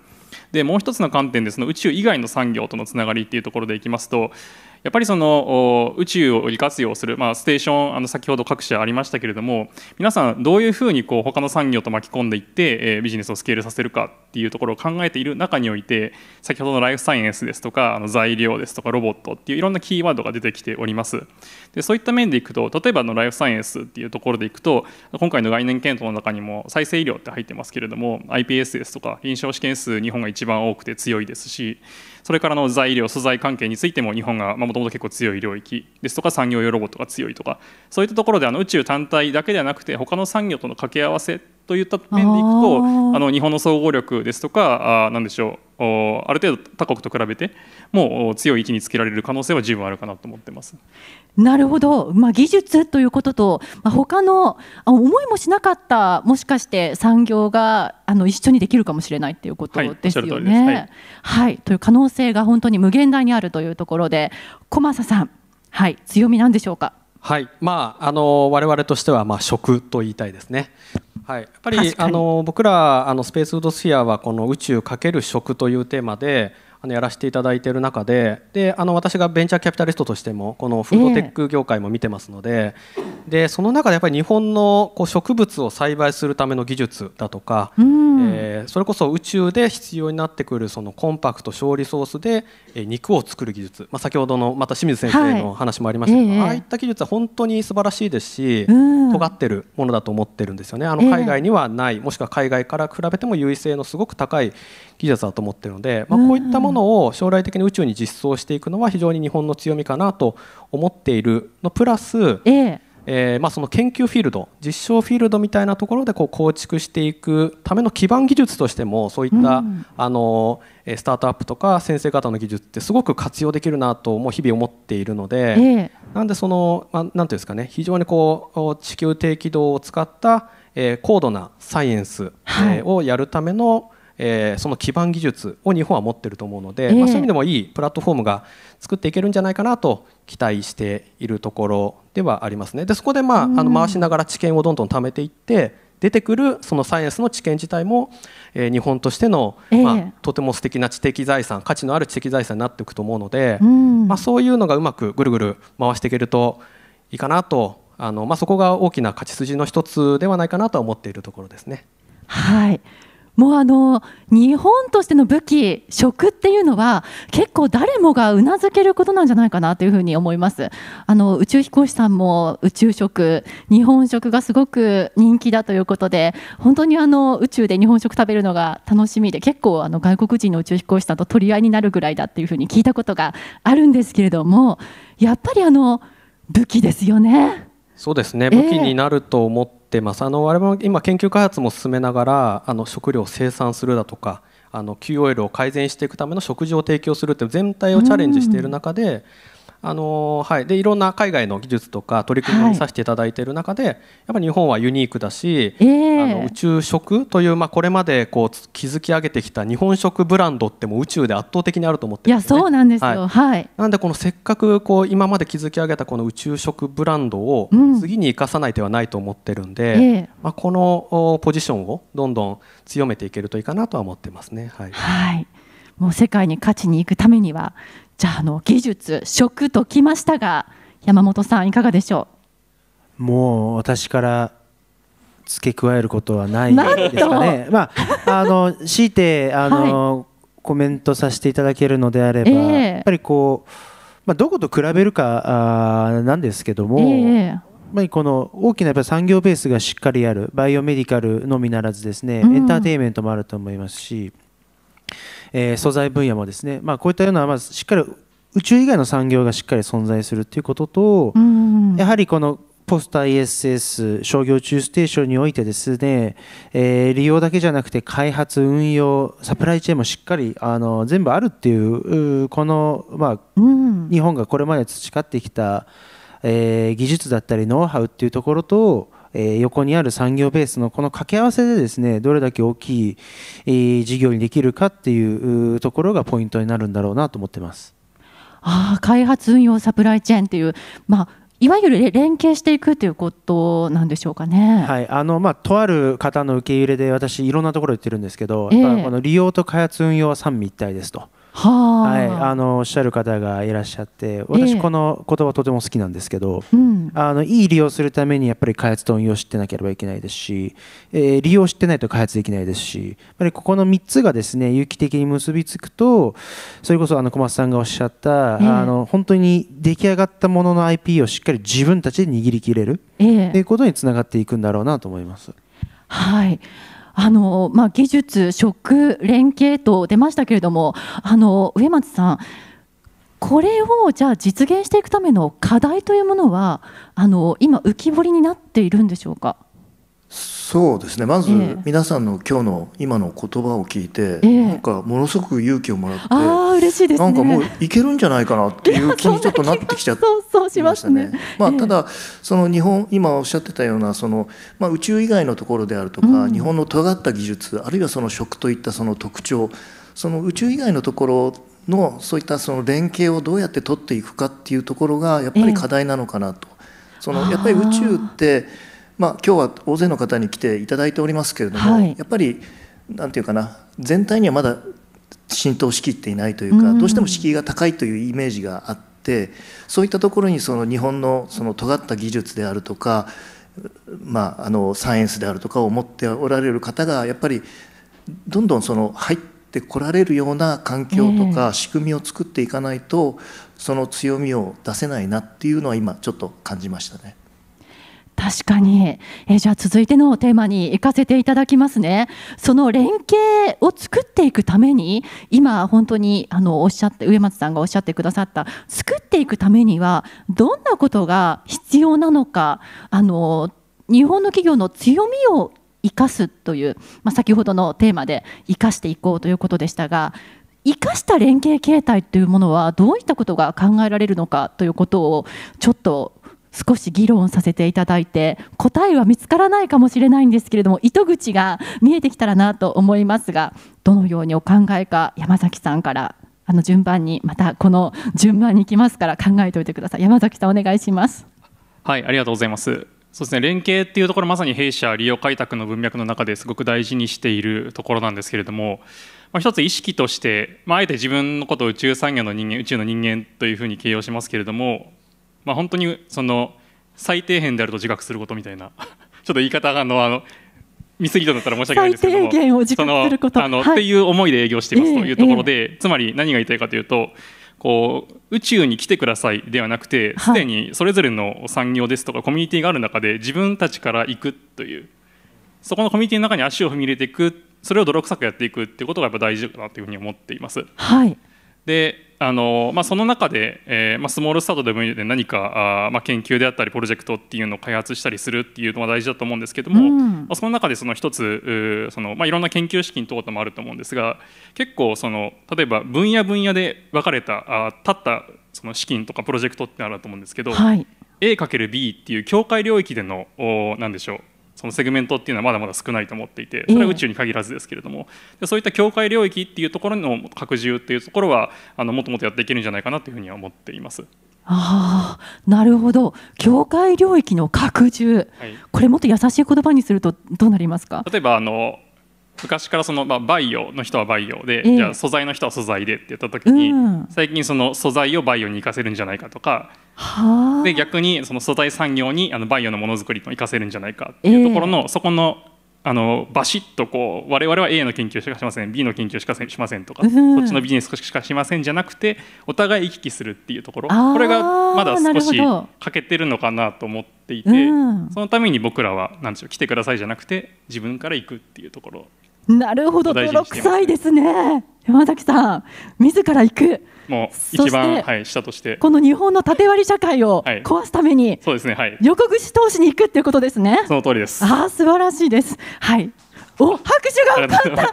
でもう一つの観点でその宇宙以外の産業とのつながりっていうところでいきますとやっぱりその宇宙を利活用する、まあ、ステーションあの先ほど各社ありましたけれども皆さんどういうふうにこう他の産業と巻き込んでいって、えー、ビジネスをスケールさせるかっていうところを考えている中において先ほどのライフサイエンスですとかあの材料ですとかロボットっていういろんなキーワードが出てきておりますでそういった面でいくと例えばのライフサイエンスっていうところでいくと今回の概念検討の中にも再生医療って入ってますけれども iPS ですとか臨床試験数日本が一番多くて強いですしそれからの材料素材関係についても日本がもともと結構強い領域ですとか産業用ロボットが強いとかそういったところであの宇宙単体だけではなくて他の産業との掛け合わせといった面でいくとあの日本の総合力ですとかあ何でしょうある程度他国と比べてもう強い位置につけられる可能性は十分あるかなと思ってます。なるほど、まあ、技術ということと、まあ、他の思いもしなかったもしかして産業があの一緒にできるかもしれないということですよね。はい、、という可能性が本当に無限大にあるというところで小正さん、はい、強みなんでしょうか。はい、まああの我々としてはまあ食と言いたいですね。はい、やっぱりあの僕らあのスペースウッドスフィアはこの宇宙かける食というテーマであのやらせていただいている中でであの私がベンチャーキャピタリストとしてもこのフードテック業界も見てますのでえー、でその中でやっぱり日本のこう植物を栽培するための技術だとか、えー、それこそ宇宙で必要になってくるそのコンパクト小リソースで、肉を作る技術、まあ、先ほどのまた清水先生の話もありましたけど、はいえー、ああいった技術は本当に素晴らしいですし、尖ってるものだと思ってるんですよね。あの海外にはない、もしくは海外から比べても優位性のすごく高い技術だと思ってるので、まあ、こういったものを将来的に宇宙に実装していくのは非常に日本の強みかなと思っているのプラス、ええまあ、その研究フィールド実証フィールドみたいなところでこう構築していくための基盤技術としてもそういった、あのスタートアップとか先生方の技術ってすごく活用できるなともう日々思っているので、なんでその、まあ、て言うんですかね非常にこう地球低軌道を使った、えー、高度なサイエンス、はえをやるための、えー、その基盤技術を日本は持っていると思うので、えー、まあ、そういう意味でもいいプラットフォームが作っていけるんじゃないかなと期待しているところではありますね。でそこで、まあ、あの回しながら知見をどんどん貯めていって出てくるそのサイエンスの知見自体も、えー、日本としての、まあ、とても素敵な知的財産価値のある知的財産になっていくと思うので、うん、まあ、そういうのがうまくぐるぐる回していけるといいかなとあの、まあ、そこが大きな勝ち筋の一つではないかなとは思っているところですね。はいもうあの日本としての武器食っていうのは結構誰もがうなずけることなんじゃないかなというふうに思いますあの宇宙飛行士さんも宇宙食日本食がすごく人気だということで本当にあの宇宙で日本食食べるのが楽しみで結構あの外国人の宇宙飛行士さんと取り合いになるぐらいだっていうふうに聞いたことがあるんですけれどもやっぱりあの武器ですよね。そうですね、武器になると思ってますあの我々も今研究開発も進めながらあの食料を生産するだとかあの QOL を改善していくための食事を提供するっていう全体をチャレンジしている中で、あのはい、でいろんな海外の技術とか取り組みを見させていただいている中で、はい、やっぱり日本はユニークだし、えー、あの宇宙食という、まあ、これまでこう築き上げてきた日本食ブランドっても宇宙で圧倒的にあると思ってるんです、ね、いやそうなんですよ、はい、はい、なんでこのせっかくこう今まで築き上げたこの宇宙食ブランドを次に生かさない手はないと思ってるんで、うんえー、まあ、このポジションをどんどん強めていけるといいかなとは思ってますね。はい、はいもう世界に勝ちに行くためにはじゃああの技術食ときましたが山本さんいかがでしょうもう私から付け加えることはないですかね。まああの強いてあの、はい、コメントさせていただけるのであれば、えー、やっぱりこう、まあ、どこと比べるかあなんですけども、えーまあ、この大きなやっぱ産業ベースがしっかりあるバイオメディカルのみならずですね、エンターテインメントもあると思いますし、うんえー、素材分野もですね、まあ、こういったような、まずしっかり宇宙以外の産業がしっかり存在するということと、うんやはりこのポスター ISS 商業宇宙ステーションにおいてですね、えー、利用だけじゃなくて開発運用サプライチェーンもしっかりあの全部あるっていうこの、まあ、うん、日本がこれまで培ってきた、えー、技術だったりノウハウっていうところとえ横にある産業ベースのこの掛け合わせでですねどれだけ大きい、え事業にできるかっていうところがポイントになるんだろうなと思ってます。あ開発運用サプライチェーンという、まあ、いわゆる連携していくということなんでしょうかね。はい、あのまあとある方の受け入れで私いろんなところ言ってるんですけど、えー、この利用と開発運用は三位一体ですと。はい、あのおっしゃる方がいらっしゃって私この言葉とても好きなんですけど、えー、あのいい利用するためにやっぱり開発と運用を知ってなければいけないですし、えー、利用知ってないと開発できないですしやっぱりここの3つがですね有機的に結びつくとそれこそあの小松さんがおっしゃった、えー、あの本当に出来上がったものの IP をしっかり自分たちで握りきれると、えー、いうことにつながっていくんだろうなと思います。はいあのまあ、技術、食、連携と出ましたけれどもあの植松さん、これをじゃあ実現していくための課題というものはあの今、浮き彫りになっているんでしょうか。そうですねまず皆さんの今日の今の言葉を聞いて、えー、なんかものすごく勇気をもらってあ嬉しいです、ね、なんかもういけるんじゃないかなっていう気にちょっとなってきちゃってましたね。まあ、ただその日本今おっしゃってたようなその、まあ、宇宙以外のところであるとか、うん、日本の尖った技術あるいはその食といったその特徴その宇宙以外のところのそういったその連携をどうやって取っていくかっていうところがやっぱり課題なのかなと。えー、そのやっぱり宇宙ってまあ、今日は大勢の方に来ていただいておりますけれども、はい、やっぱりなんていうかな全体にはまだ浸透しきっていないというか、うん、どうしても敷居が高いというイメージがあってそういったところにその日本のその尖った技術であるとか、まあ、あのサイエンスであるとかを持っておられる方がやっぱりどんどんその入ってこられるような環境とか仕組みを作っていかないと、えー、その強みを出せないなっていうのは今ちょっと感じましたね。確かに、えじゃあ続いてのテーマに行かせていただきますねその連携を作っていくために今本当にあのおっしゃって植松さんがおっしゃってくださった作っていくためにはどんなことが必要なのかあの日本の企業の強みを生かすという、まあ、先ほどのテーマで生かしていこうということでしたが生かした連携形態というものはどういったことが考えられるのかということをちょっと少し議論させていただいて答えは見つからないかもしれないんですけれども糸口が見えてきたらなと思いますがどのようにお考えか山崎さんからあの順番にまたこの順番に行きますから考えておいてください山崎さんお願いしますはいありがとうございますそうですね連携っていうところまさに弊社利用開拓の文脈の中ですごく大事にしているところなんですけれども、まあ、一つ意識として、まあ、あえて自分のことを宇宙産業の人間宇宙の人間というふうに形容しますけれどもまあ、本当にその最底辺であると自覚することみたいな ちょっと言い方があのあの見過ぎたんだったら申し訳ないんですけどもあの、はい、っていう思いで営業していますというところで、えーえー、つまり何が言いたいかというとこう宇宙に来てくださいではなくてすでにそれぞれの産業ですとかコミュニティがある中で自分たちから行くというそこのコミュニティの中に足を踏み入れていくそれを泥臭くやっていくっていうことがやっぱ大事だなというふうに思っています。はいであのまあ、その中で、えーまあ、スモールスタートでもいいので何かあ、まあ、研究であったりプロジェクトっていうのを開発したりするっていうのは大事だと思うんですけども、うん、まあ、その中でその一つその、まあ、いろんな研究資金等々もあると思うんですが結構その例えば分野分野で分かれたあ立ったその資金とかプロジェクトってあると思うんですけど、はい、A×B っていう境界領域での何なんでしょうそのセグメントっていうのはまだまだ少ないと思っていてそれは宇宙に限らずですけれどもでそういった境界領域っていうところの拡充っていうところはあのもっともっとやっていけるんじゃないかなというふうには思っています。ああなるほど境界領域の拡充、はい、これもっと優しい言葉にするとどうなりますか例えばあの昔からその、まあ、バイオの人はバイオで、じゃあ素材の人は素材でって言った時に、最近その素材をバイオに生かせるんじゃないかとかで逆にその素材産業にあのバイオのものづくりと生かせるんじゃないかっていうところの、そこのあのバシッとこう我々は A の研究しかしません B の研究しかしませんとか、うん、そっちのビジネスしかしませんじゃなくてお互い行き来するっていうところこれがまだ少し欠けてるのかなと思っていて、うん、そのために僕らは何でしょう来てくださいじゃなくて自分から行くっていうところなるほど、泥臭いですね。山崎さん、自ら行く。もう一番、はい、下としてこの日本の縦割り社会を壊すために、そうですね、はい、横串投資に行くっていうことですね。その通りです。ああ、素晴らしいです。はい。お、拍手が起こった。拍手が起こ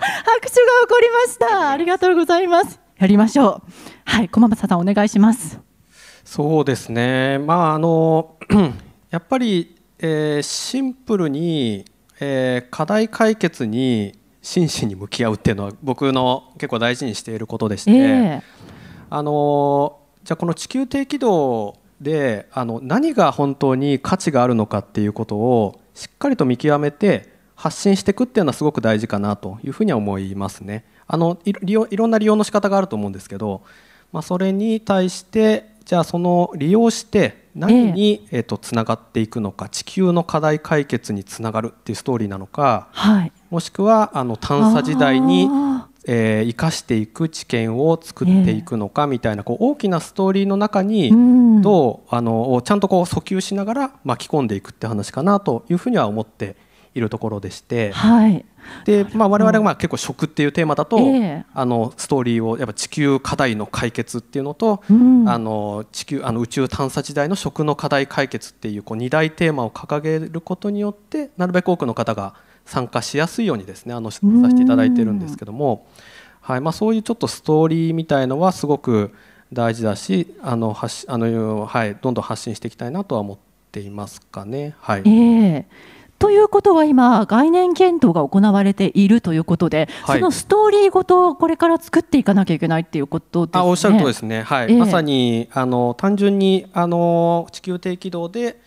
りました。ありがとうございます。やりましょう。はい、駒場さんお願いします。そうですね。まああの やっぱり、えー、シンプルに、えー、課題解決に真摯に向き合うっていうのは僕の結構大事にしていることでして、えー、あのじゃあこの地球低軌道であの何が本当に価値があるのかっていうことをしっかりと見極めて発信していくっていうのはすごく大事かなというふうには思いますね。あのいろいろんな利用の仕方があると思うんですけど、まあ、それに対してじゃあその利用して何に、えー、えーとつながっていくのか地球の課題解決につながるっていうストーリーなのか、はい、もしくはあの探査時代にえー、生かしていく知見を作っていくのかみたいな、えー、こう大きなストーリーの中にどう、うん、あのちゃんとこう訴求しながら巻き込んでいくって話かなというふうには思っているところでして、はい、でまあ、我々はまあ結構食っていうテーマだと、えー、あのストーリーをやっぱ地球課題の解決っていうのと、うん、あの地球あの宇宙探査時代の食の課題解決っていうこう2大テーマを掲げることによってなるべく多くの方が参加しやすいようにですねあのさせていただいてるんですけども、はいまあ、そういうちょっとストーリーみたいのはすごく大事だしあの発あの、はい、どんどん発信していきたいなとは思っていますかね。はい、えーということは今概念検討が行われているということで、はい、そのストーリーごとこれから作っていかなきゃいけないっていうことですね。あおっしゃるとですね、はい、えー、まさにあの単純にあの地球低軌道で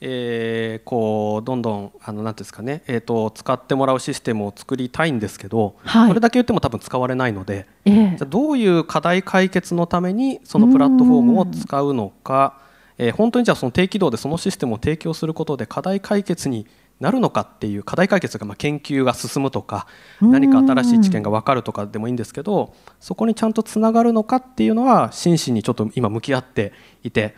えー、こうどんどんあのんですかね、えと使ってもらうシステムを作りたいんですけど、はい、これだけ言っても多分使われないので、えー、じゃどういう課題解決のためにそのプラットフォームを使うのかえー、本当にじゃあその低軌道でそのシステムを提供することで課題解決になるのかっていう課題解決がまあ研究が進むとか何か新しい知見が分かるとかでもいいんですけどそこにちゃんとつながるのかっていうのは真摯にちょっと今向き合っていて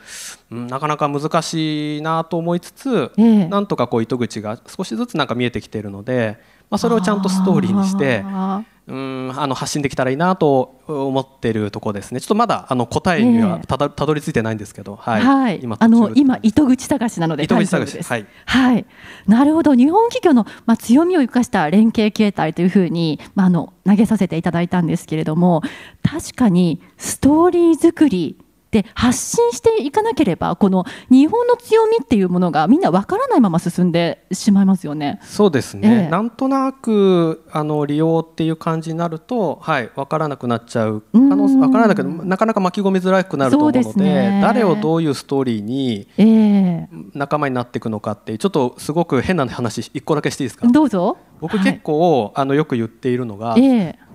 なかなか難しいなと思いつつなんとかこう糸口が少しずつなんか見えてきているのでまあそれをちゃんとストーリーにしてうんあの発信できたらいいなと思ってるとこですねちょっとまだあの答えにはたど,、たどり着いてないんですけど、はい、はい、今あの今糸口探しなので糸口探しはい、はい、なるほど日本企業の、ま強みを生かした連携形態というふうに、まあの投げさせていただいたんですけれども確かにストーリー作りで発信していかなければこの日本の強みっていうものがみんなわからないまま進んでしまいますよね。そうですね、ええ、なんとなくあの利用っていう感じになると、はい、からなくなっちゃう可能性からないけどなかなか巻き込みづらくなると思うので、ね、誰をどういうストーリーに仲間になっていくのかってちょっとすごく変な話一個だけしていいですかどうぞ僕結構、はい、あのよく言っているのが、ええ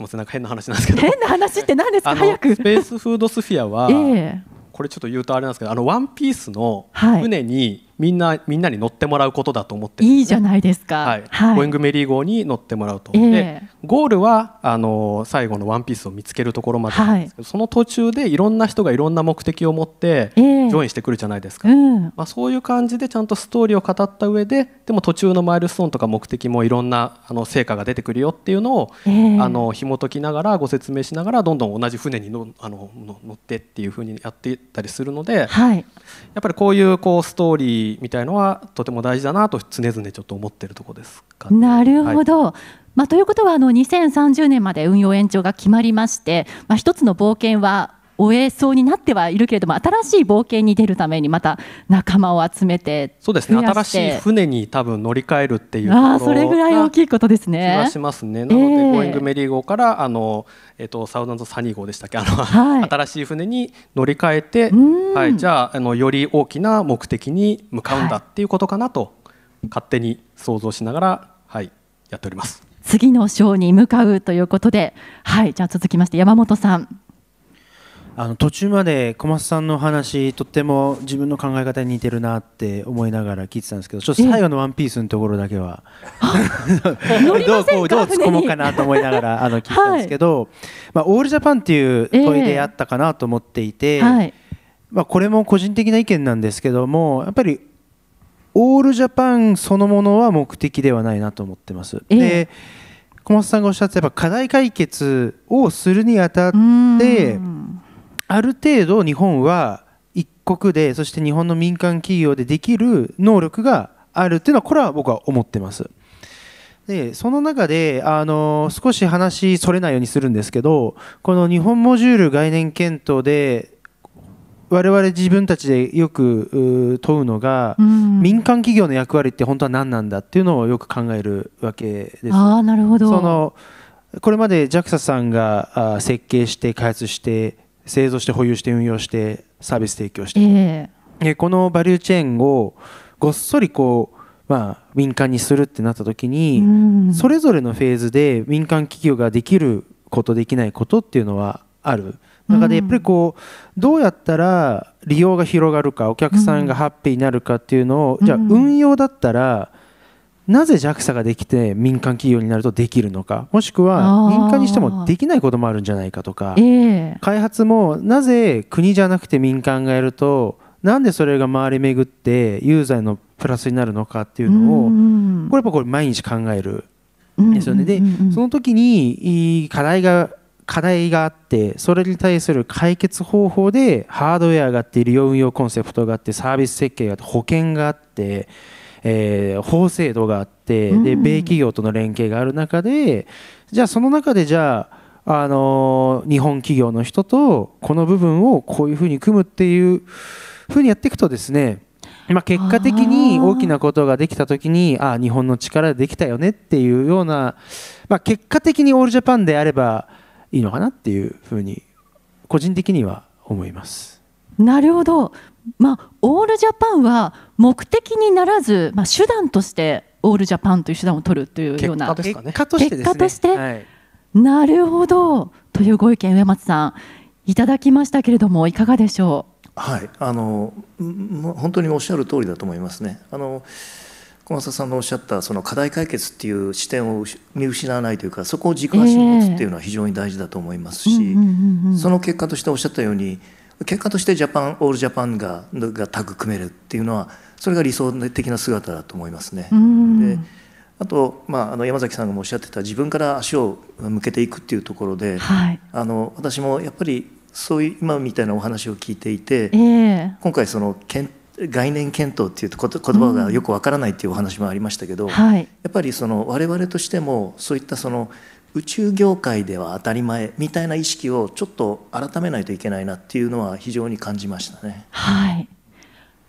すみませんなんか変な話なんですけど変な話って何ですか早くスペースフードスフィアは、えー、これちょっと言うとあれなんですけどあのワンピースの船に、はいみんなみんなに乗ってもらうことだと思って、ね、いいじゃないですか、はいはい、ゴーイングメリー号に乗ってもらうと、えー、でゴールはあの最後のワンピースを見つけるところまでなんですけど、はい、その途中でいろんな人がいろんな目的を持ってジョインしてくるじゃないですか、えーうん、まあ、そういう感じでちゃんとストーリーを語った上ででも途中のマイルストーンとか目的もいろんなあの成果が出てくるよっていうのを、えー、あの紐解きながらご説明しながらどんどん同じ船にのあの乗ってっていうふうにやってったりするので、やっぱりこういうこうストーリーみたいのはとても大事だなと常々ちょっと思ってるとこですか、ね、なるほど、はい、まあ、ということはあの2030年まで運用延長が決まりまして、まあ、一つの冒険は終えそうになってはいるけれども新しい冒険に出るためにまた仲間を集めてそうですね新しい船に多分乗り換えるっていうあそれぐらい大きいことですね気がしますねなので、えー、ゴーイングメリー号からあの、えっと、サウナンドサニー号でしたっけあの、はい、新しい船に乗り換えて、はい、じゃああのより大きな目的に向かうんだっていうことかなと、はい、勝手に想像しながら、はい、やっております。次の章に向かうということで、はい、じゃあ続きまして山本さん。あの途中まで小松さんの話とっても自分の考え方に似てるなって思いながら聞いてたんですけどちょっと最後の「ワンピースのところだけは どうこうどう突っ込もうかなと思いながらあの聞いたんですけど、はい、まあ、オールジャパンっていう問いであったかなと思っていて、えーはい、まあ、これも個人的な意見なんですけどもやっぱりオールジャパンそのものは目的ではないなと思ってます。えー、で小松さんがおっしゃってぱ課題解決をするにあたってある程度日本は一国でそして日本の民間企業でできる能力があるっていうのはこれは僕は思ってます。でその中であの少し話それないようにするんですけどこの日本モジュール概念検討で我々自分たちでよく問うのが、うん、民間企業の役割って本当は何なんだっていうのをよく考えるわけです。あなるほどそのこれまで JAXA さんが設計して開発して製造して保有して運用してサービス提供して、えー、このバリューチェーンをごっそりこう、まあ、民間にするってなった時に、それぞれのフェーズで民間企業ができることできないことっていうのはある中でやっぱりこうどうやったら利用が広がるかお客さんがハッピーになるかっていうのを、うん、じゃあ運用だったら、なぜ JAXA ができて民間企業になるとできるのかもしくは民間にしてもできないこともあるんじゃないかとか、えー、開発もなぜ国じゃなくて民間がやるとなんでそれが回り巡ってユーザーのプラスになるのかっていうのを、うこれやっぱこれ毎日考えるんですよね。でその時に課題が課題があってそれに対する解決方法でハードウェアがあって利用運用コンセプトがあってサービス設計があって保険があってえー、法制度があって、で米企業との連携がある中でじゃあその中でじゃああの日本企業の人とこの部分をこういうふうに組むっていうふうにやっていくとですねまあ、結果的に大きなことができた時にああ日本の力でできたよねっていうような、まあ、結果的にオールジャパンであればいいのかなっていうふうに個人的には思います。なるほど、まあ、オールジャパンは目的にならず、まあ、手段としてオールジャパンという手段を取るというような結果として,、はい、なるほどというご意見上松さんいただきましたけれどもいかがでしょうはいあの本当におっしゃる通りだと思いますね。あの小松さんのおっしゃったその課題解決っていう視点を見失わないというかそこを軸足に持つっていうのは非常に大事だと思いますしその結果としておっしゃったように結果としてジャパンオールジャパンががタッグ組めるっていうのはそれが理想的な姿だと思いますね。であと、まあ、あの山崎さんがおっしゃってた自分から足を向けていくっていうところで、はい、あの私もやっぱりそういう今みたいなお話を聞いていて、えー、今回その検概念検討っていう言葉がよくわからないっていうお話もありましたけど、うんはい、やっぱりその我々としてもそういったその宇宙業界では当たり前みたいな意識をちょっと改めないといけないなっていうのは非常に感じましたね。はい、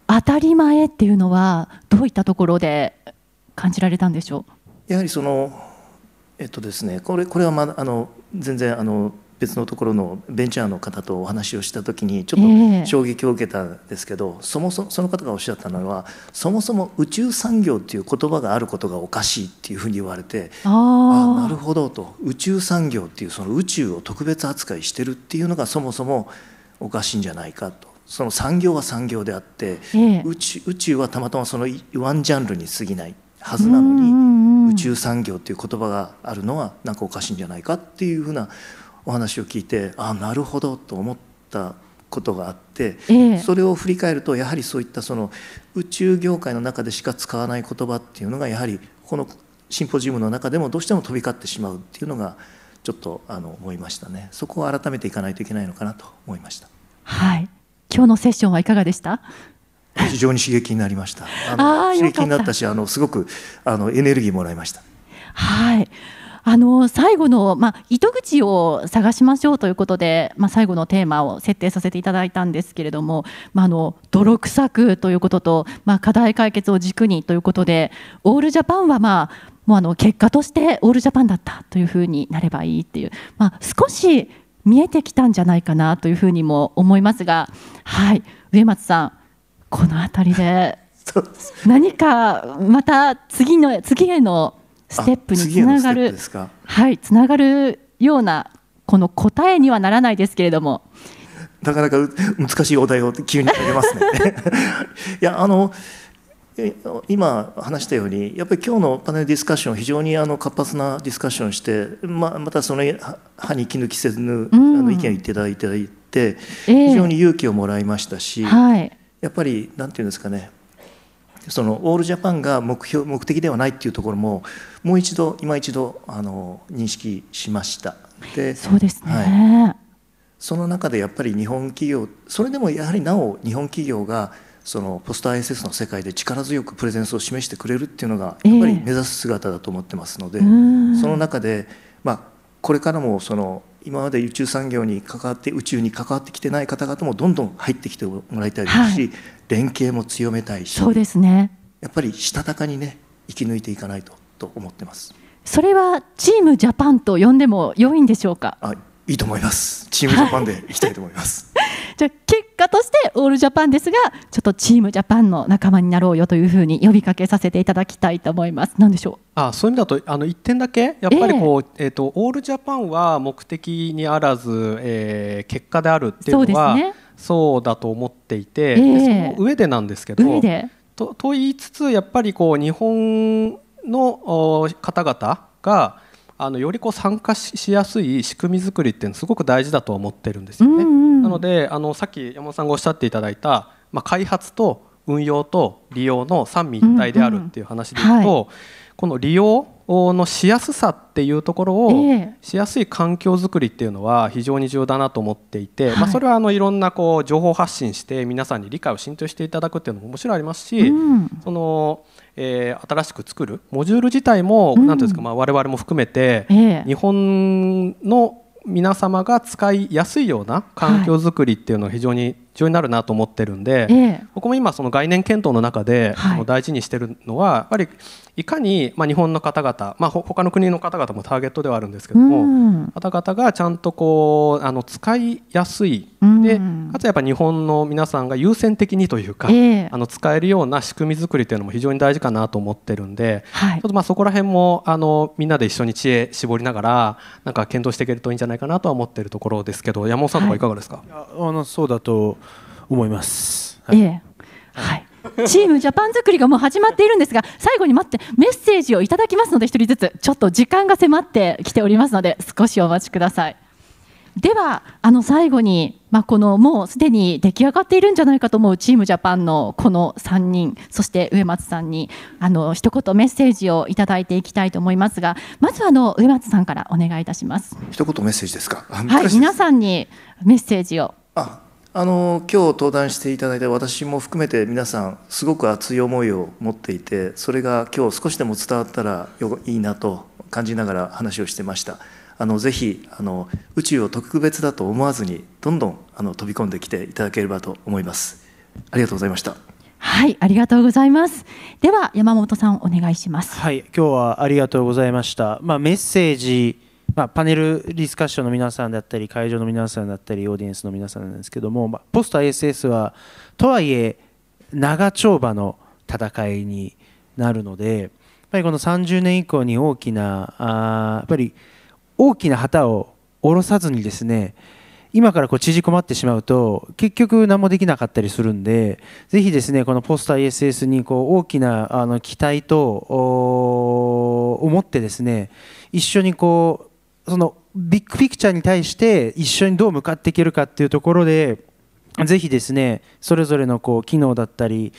当たり前っていうのはどういったところで感じられたんでしょうやはりそのえっとですねこれこれはまあの全然あの別のところのベンチャーの方とお話をした時にちょっと衝撃を受けたんですけど、えー、そもそその方がおっしゃったのはそもそも宇宙産業っていう言葉があることがおかしいっていうふうに言われてああなるほどと宇宙産業っていうその宇宙を特別扱いしてるっていうのがそもそもおかしいんじゃないかと。その産業は産業であって、え宇宙宇宙はたまたまそのワンジャンルに過ぎないはずなのに、うんうんうん、宇宙産業っていう言葉があるのはなんかおかしいんじゃないかっていうふうなお話を聞いてああなるほどと思ったことがあって、ええ、それを振り返るとやはりそういったその宇宙業界の中でしか使わない言葉っていうのがやはりこのシンポジウムの中でもどうしても飛び交ってしまうっていうのがちょっとあの思いましたねそこを改めていかないといけないのかなと思いましたはい今日のセッションはいかがでした非常に刺激になりましたあの刺激になったしあのすごくあのエネルギーもらいましたはいあの最後の、まあ、糸口を探しましょうということで、まあ、最後のテーマを設定させていただいたんですけれども、まあ、の泥臭くということと、まあ、課題解決を軸にということでオールジャパンは、まあ、もうあの結果としてオールジャパンだったというふうになればいいっていう、まあ、少し見えてきたんじゃないかなというふうにも思いますが、はい、植松さんこの辺りで 何かまた次の次へのステップにつながるはいつながるようなこの答えにはならないですけれどもなかなか難しいお題を急に投げますね いやあの今話したようにやっぱり今日のパネルディスカッション非常にあの活発なディスカッションしてままたその歯に抜きせぬ、うん、あの意見を言っていただいて、えー、非常に勇気をもらいましたし、はい、やっぱりなんていうんですかねそのオールジャパンが目標目的ではないっていうところももう一度今一度あの認識しましたでそうですね、はい、その中でやっぱり日本企業それでもやはりなお日本企業がそのポスター ISS の世界で力強くプレゼンスを示してくれるっていうのがやっぱり目指す姿だと思ってますので、えー、その中で、まあ、これからもその今まで宇宙産業に関わって宇宙に関わってきてない方々もどんどん入ってきてもらいたいですし、はい、連携も強めたいしそうですねやっぱりしたたかにね生き抜いていかないとと思ってますそれはチームジャパンと呼んでも良いんでしょうかあいいと思いますチームジャパンでいきたいと思います、はい、じゃあ結果としてオールジャパンですがちょっとチームジャパンの仲間になろうよというふうに呼びかけさせていただきたいと思います何でしょうあそういう意味だとあの1点だけやっぱりこう、えー、えーとオールジャパンは目的にあらず、えー、結果であるっていうのはそうですねそうだと思っていて、えー、その上でなんですけどとと言いつつやっぱりこう日本の方々があのよりこう参加しやすい仕組み作りっていうのすごく大事だと思ってるんですよね。うんうん、なのであのさっき山本さんがおっしゃっていただいた、まあ、開発と運用と利用の三位一体であるっていう話でいくと、うんうんはいこの利用のしやすさっていうところをしやすい環境づくりっていうのは非常に重要だなと思っていて、まあ、それはあのいろんなこう情報発信して皆さんに理解を浸透していただくっていうのももちろんありますし、うん、そのえー、新しく作るモジュール自体も、うんですか、まあ、我々も含めて、日本の皆様が使いやすいような環境づくりっていうのは非常に要になるなと思ってるんで、ええ、僕も今その概念検討の中で、大事にしてるのはやっぱりいかに、まあ、日本の方々、まあ、他の国の方々もターゲットではあるんですけども方々がちゃんとこうあの使いやすいでかつやっぱ日本の皆さんが優先的にというか、え、あの使えるような仕組み作りというのも非常に大事かなと思ってるんで、はい、ちょっとまあそこら辺もあのみんなで一緒に知恵絞りながらなんか検討していけるといいんじゃないかなとは思ってるところですけど山本さんとかいかがですか、はい、あのそうだと思います。はい、ええはい、チームジャパン作りがもう始まっているんですが最後に待ってメッセージをいただきますので1人ずつちょっと時間が迫ってきておりますので少しお待ちください。ではあの最後に、まあ、このもうすでに出来上がっているんじゃないかと思うチームジャパンのこの3人そして植松さんにあの一言メッセージをいただいていきたいと思いますがまずはあの植松さんからお願いいたします一言メッセージですかはい皆さんにメッセージをああの今日登壇していただいた私も含めて皆さんすごく熱い思いを持っていてそれが今日少しでも伝わったらいいなと感じながら話をしてましたあのぜひあの宇宙を特別だと思わずにどんどんあの飛び込んできていただければと思いますありがとうございましたはいありがとうございますでは山本さんお願いしますはい今日はありがとうございましたまあ、メッセージまあ、パネルディスカッションの皆さんだったり会場の皆さんだったりオーディエンスの皆さんなんですけども、まあ、ポスト ISS はとはいえ長丁場の戦いになるのでやっぱりこの30年以降に大きなあやっぱり大きな旗を下ろさずにですね今からこう縮こまってしまうと結局何もできなかったりするんでぜひですねこのポスター ISS にこう大きなあの期待と思ってですね一緒にこうそのビッグピクチャーに対して一緒にどう向かっていけるかっていうところでぜひですねそれぞれのこう機能だったり、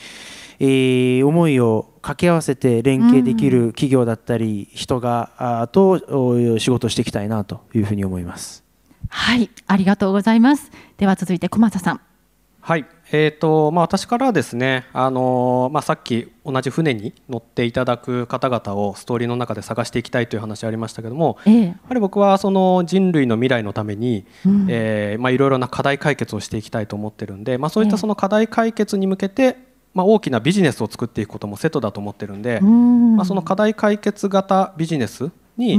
えー、思いを掛け合わせて連携できる企業だったり、うん、人がと仕事していきたいなというふうに思います。はいありがとうございますでは続いて小松さんはい、えーとまあ、私からですね、あのまあ、さっき同じ船に乗っていただく方々をストーリーの中で探していきたいという話ありましたけども、ええ、やはり僕はその人類の未来のために、えまいろいろな課題解決をしていきたいと思ってるんで、まあ、そういったその課題解決に向けて、まあ、大きなビジネスを作っていくこともセットだと思ってるんで、うん、まあ、その課題解決型ビジネスに、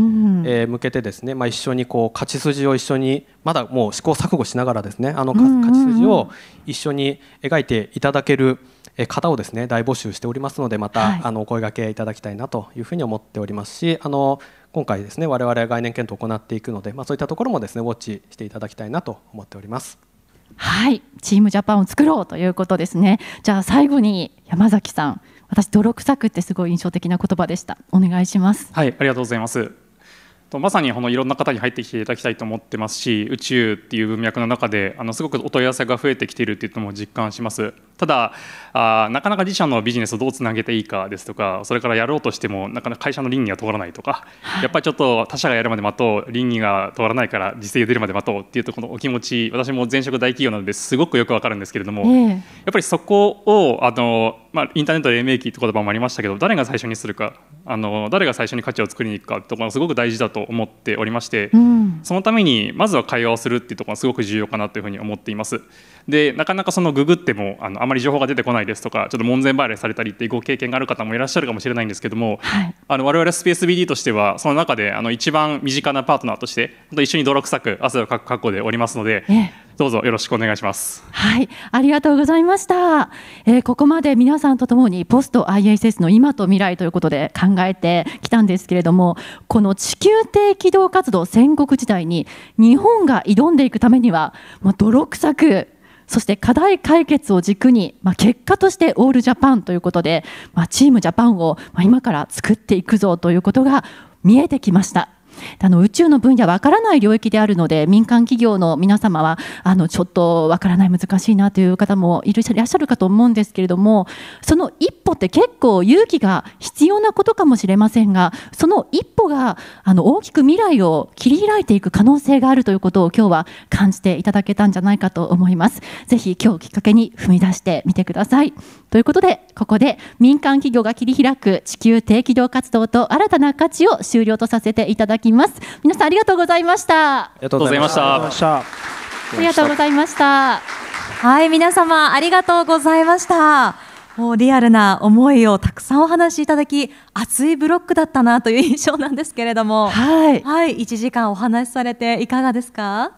え向けてですね、まあ、一緒にこう勝ち筋を一緒にまだもう試行錯誤しながらですねあの勝ち筋を一緒に描いていただける方をですね大募集しておりますのでまた、あのお声がけいただきたいなというふうに思っておりますしあの今回ですね我々概念検討を行っていくので、まあ、そういったところもですねウォッチしていただきたいなと思っております。はいチームジャパンを作ろうということですねじゃあ最後に山崎さん私泥臭くってすごい印象的な言葉でしたお願いしますはいありがとうございますとまさにこのいろんな方に入ってきていただきたいと思ってますし宇宙っていう文脈の中であのすごくお問い合わせが増えてきているっていうのも実感しますただあなかなか自社のビジネスをどうつなげていいかですとかそれからやろうとしてもなかなか会社の倫理が通らないとか、やっぱりちょっと他社がやるまで待とう倫理が通らないから実績出るまで待とうっていうとこのお気持ち私も前職大企業なのですごくよくわかるんですけれども、ね、やっぱりそこをあの、まあ、インターネットで黎明期って言葉もありましたけど誰が最初にするかあの誰が最初に価値を作りに行くかとがすごく大事だと思っておりまして、うん、そのためにまずは会話をするっていうところがすごく重要かなというふうに思っています。でなかなかそのググってもあのあまり情報が出てこないですとかちょっと門前払いされたりっていうご経験がある方もいらっしゃるかもしれないんですけども、はい、あの我々スペース BD としてはその中であの一番身近なパートナーとして本当一緒に泥臭く汗をかく覚悟でおりますので、どうぞよろしくお願いします。はいありがとうございました、えー、ここまで皆さんとともにポスト ISS の今と未来ということで考えてきたんですけれどもこの地球低軌道活動戦国時代に日本が挑んでいくためには、まあ、泥臭くそして課題解決を軸に、まあ、結果としてオールジャパンということで、まあ、チームジャパンを今から作っていくぞということが見えてきました。あの宇宙の分野わからない領域であるので民間企業の皆様はあのちょっとわからない難しいなという方もいらっしゃるかと思うんですけれどもその一歩って結構勇気が必要なことかもしれませんがその一歩があの大きく未来を切り開いていく可能性があるということを今日は感じていただけたんじゃないかと思います。ぜひ今日きっかけに踏み出してみてください。ということでここで民間企業が切り開く地球低軌道活動と新たな価値を終了とさせていただきます皆さんありがとうございましたありがとうございましたありがとうございましたはい皆様ありがとうございましたもうリアルな思いをたくさんお話しいただき熱いブロックだったなという印象なんですけれどもはい、はい、1時間お話しされていかがですか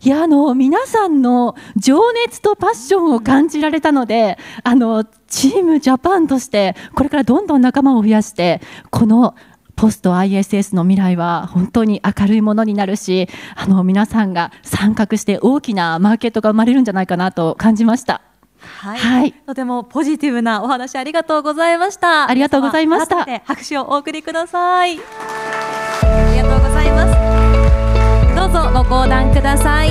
いやあの皆さんの情熱とパッションを感じられたのであのチームジャパンとしてこれからどんどん仲間を増やしてこのポスト ISS の未来は本当に明るいものになるしあの皆さんが参画して大きなマーケットが生まれるんじゃないかなと感じました。はい、はい、とてもポジティブなお話ありがとうございましたありがとうございました拍手をお送りくださいありがとうございますぞご講談ください。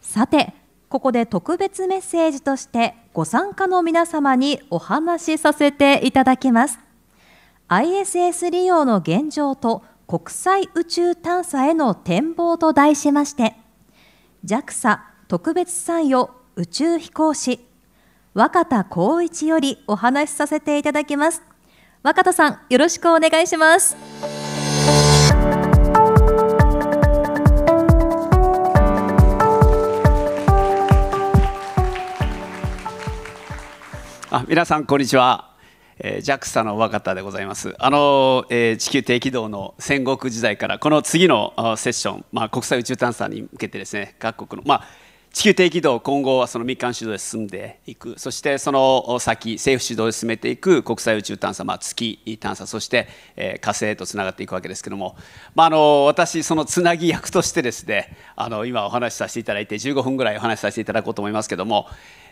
さて、ここで特別メッセージとしてご参加の皆様にお話しさせていただきます。ISS 利用の現状と国際宇宙探査への展望と題しまして JAXA 特別採用宇宙飛行士若田光一よりお話しさせていただきます若田さんよろしくお願いしますあ皆さんこんにちはえ JAXA の若田でございますあの、えー、地球低軌道の戦国時代からこの次のセッション、まあ、国際宇宙探査に向けてですね各国の、まあ、地球低軌道今後はその民間主導で進んでいくそしてその先政府主導で進めていく国際宇宙探査、まあ、月探査そして、えー、火星へとつながっていくわけですけども、まあ、あの私そのつなぎ役としてですねあの今お話しさせていただいて15分ぐらいお話しさせていただこうと思いますけども、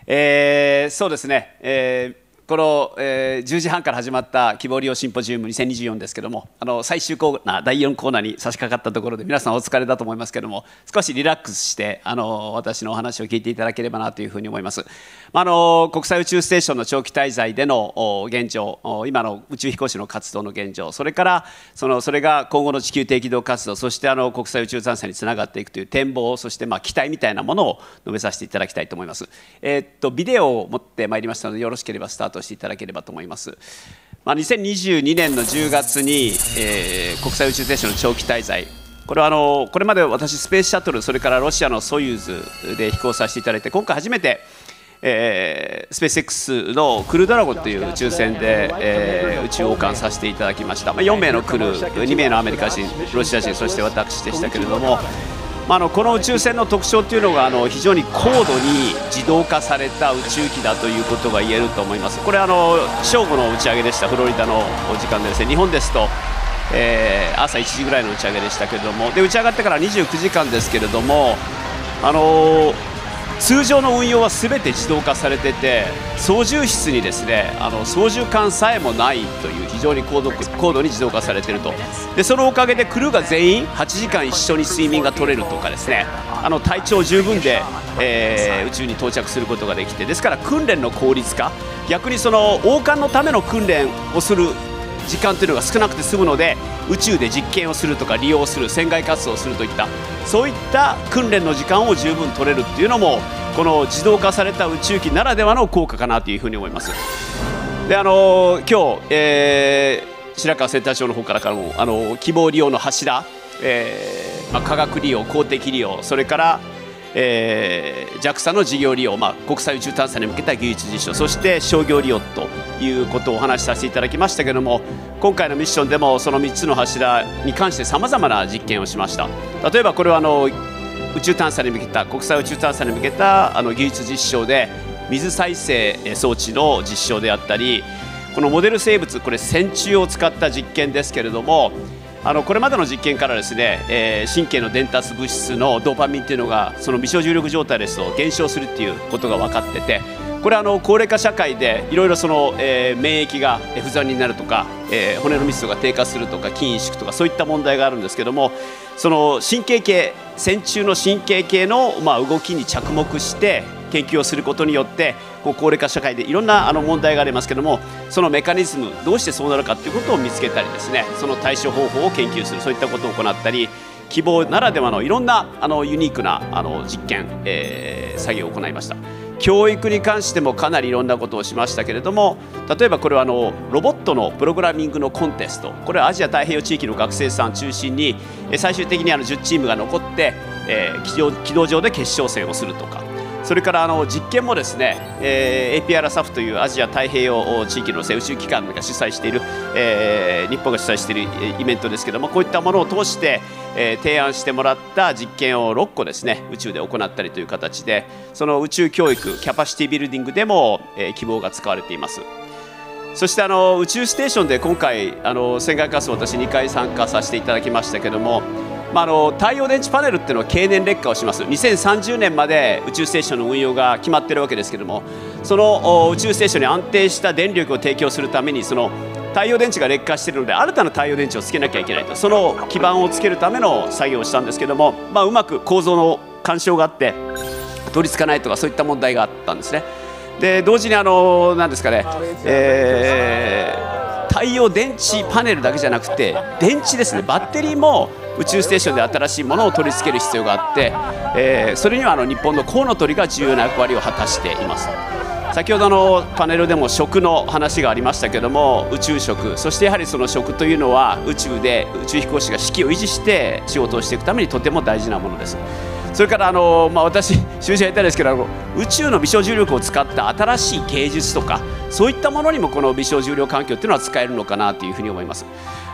えー、そうですね、えーこの、えー、10時半から始まった希望利用シンポジウム2024ですけれどもあの最終コーナー第4コーナーに差し掛かったところで皆さんお疲れだと思いますけれども少しリラックスしてあの私のお話を聞いていただければなというふうに思います、まあの国際宇宙ステーションの長期滞在での現状今の宇宙飛行士の活動の現状それからそのそれが今後の地球低軌道活動そしてあの国際宇宙探査につながっていくという展望そしてまあ期待みたいなものを述べさせていただきたいと思います、えー、っとビデオを持ってまいりましたのでよろしければスタートしていただければと思います。まあ、2022年の10月に、えー、国際宇宙ステーションの長期滞在これはあのこれまで私スペースシャトルそれからロシアのソユーズで飛行させていただいて今回初めて、えー、スペース X のクルードラゴンという宇宙船で、えー、宇宙王冠させていただきました、まあ、4名のクルー2名のアメリカ人ロシア人そして私でしたけれども。まあ、あのこの宇宙船の特徴というのがあの非常に高度に自動化された宇宙機だということが言えると思いますこれあの正午の打ち上げでしたフロリダの時間でですね日本ですと、えー、朝1時ぐらいの打ち上げでしたけれどもで打ち上がってから29時間ですけれどもあのー通常の運用は全て自動化されてて操縦室にですねあの操縦桿さえもないという非常に高度高度に自動化されてるとでそのおかげでクルーが全員8時間一緒に睡眠が取れるとかですねあの体調十分で、えー、宇宙に到着することができてですから訓練の効率化逆にその王冠のための訓練をする時間というのが少なくて済むので宇宙で実験をするとか利用する船外活動をするといったそういった訓練の時間を十分取れるっていうのもこの自動化された宇宙機ならではの効果かなというふうに思います。であの今日、えー、白川センター長の方からからもあの希望利用の柱、えーまあ、科学利用公的利用それからえー、JAXA の事業利用、まあ、国際宇宙探査に向けた技術実証そして商業利用ということをお話しさせていただきましたけども今回のミッションでもその3つの柱に関してさまざまな実験をしました例えばこれはあの宇宙探査に向けた国際宇宙探査に向けたあの技術実証で水再生装置の実証であったりこのモデル生物これ線虫を使った実験ですけれどもあのこれまでの実験からですね、えー、神経の伝達物質のドーパミンっていうのがその微小重力状態ですと減少するっていうことが分かっててこれあの高齢化社会でいろいろその、えー、免疫が不全になるとか、えー、骨の密度が低下するとか筋萎縮とかそういった問題があるんですけどもその神経系線虫の神経系の、まあ、動きに着目して研究をすることによってこう高齢化社会でいろんなあの問題がありますけどもそのメカニズムどうしてそうなるかということを見つけたりですねその対処方法を研究するそういったことを行ったり希望ならではのいろんなあのユニークなあの実験、えー、作業を行いました。教育に関してもかなりいろんなことをしましたけれども例えばこれはあのロボットのプログラミングのコンテストこれはアジア太平洋地域の学生さん中心に最終的にあの10チームが残って、えー、軌道上で決勝戦をするとかそれからあの実験もですね、えー、APRSAF というアジア太平洋地域の、宇宙機関が主催している、えー、日本が主催しているイベントですけどもこういったものを通して、えー、提案してもらった実験を6個ですね宇宙で行ったりという形でその宇宙教育キャパシティビルディングでも、えー、希望が使われています。そしてあの宇宙ステーションで今回あの船外活動私2回参加させていただきましたけどもまあ、あの太陽電池パネルっていうのは経年劣化をします2030年まで宇宙ステーションの運用が決まってるわけですけどもその宇宙ステーションに安定した電力を提供するためにその太陽電池が劣化しているので新たな太陽電池をつけなきゃいけないとその基盤をつけるための作業をしたんですけども、まあ、うまく構造の干渉があって取りつかないとかそういった問題があったんですね。で同時にあの何ですかね、えー太陽電池パネルだけじゃなくて電池ですねバッテリーも宇宙ステーションで新しいものを取り付ける必要があって、えー、それにはあの日本のコウノトリが重要な役割を果たしています先ほどのパネルでも食の話がありましたけども宇宙食そしてやはりその食というのは宇宙で宇宙飛行士が士気を維持して仕事をしていくためにとても大事なものです。それからあの、まあ、私、習字やりたいですけど宇宙の微小重力を使った新しい芸術とかそういったものにもこの微小重量環境っていうのは使えるのかなというふうに思います。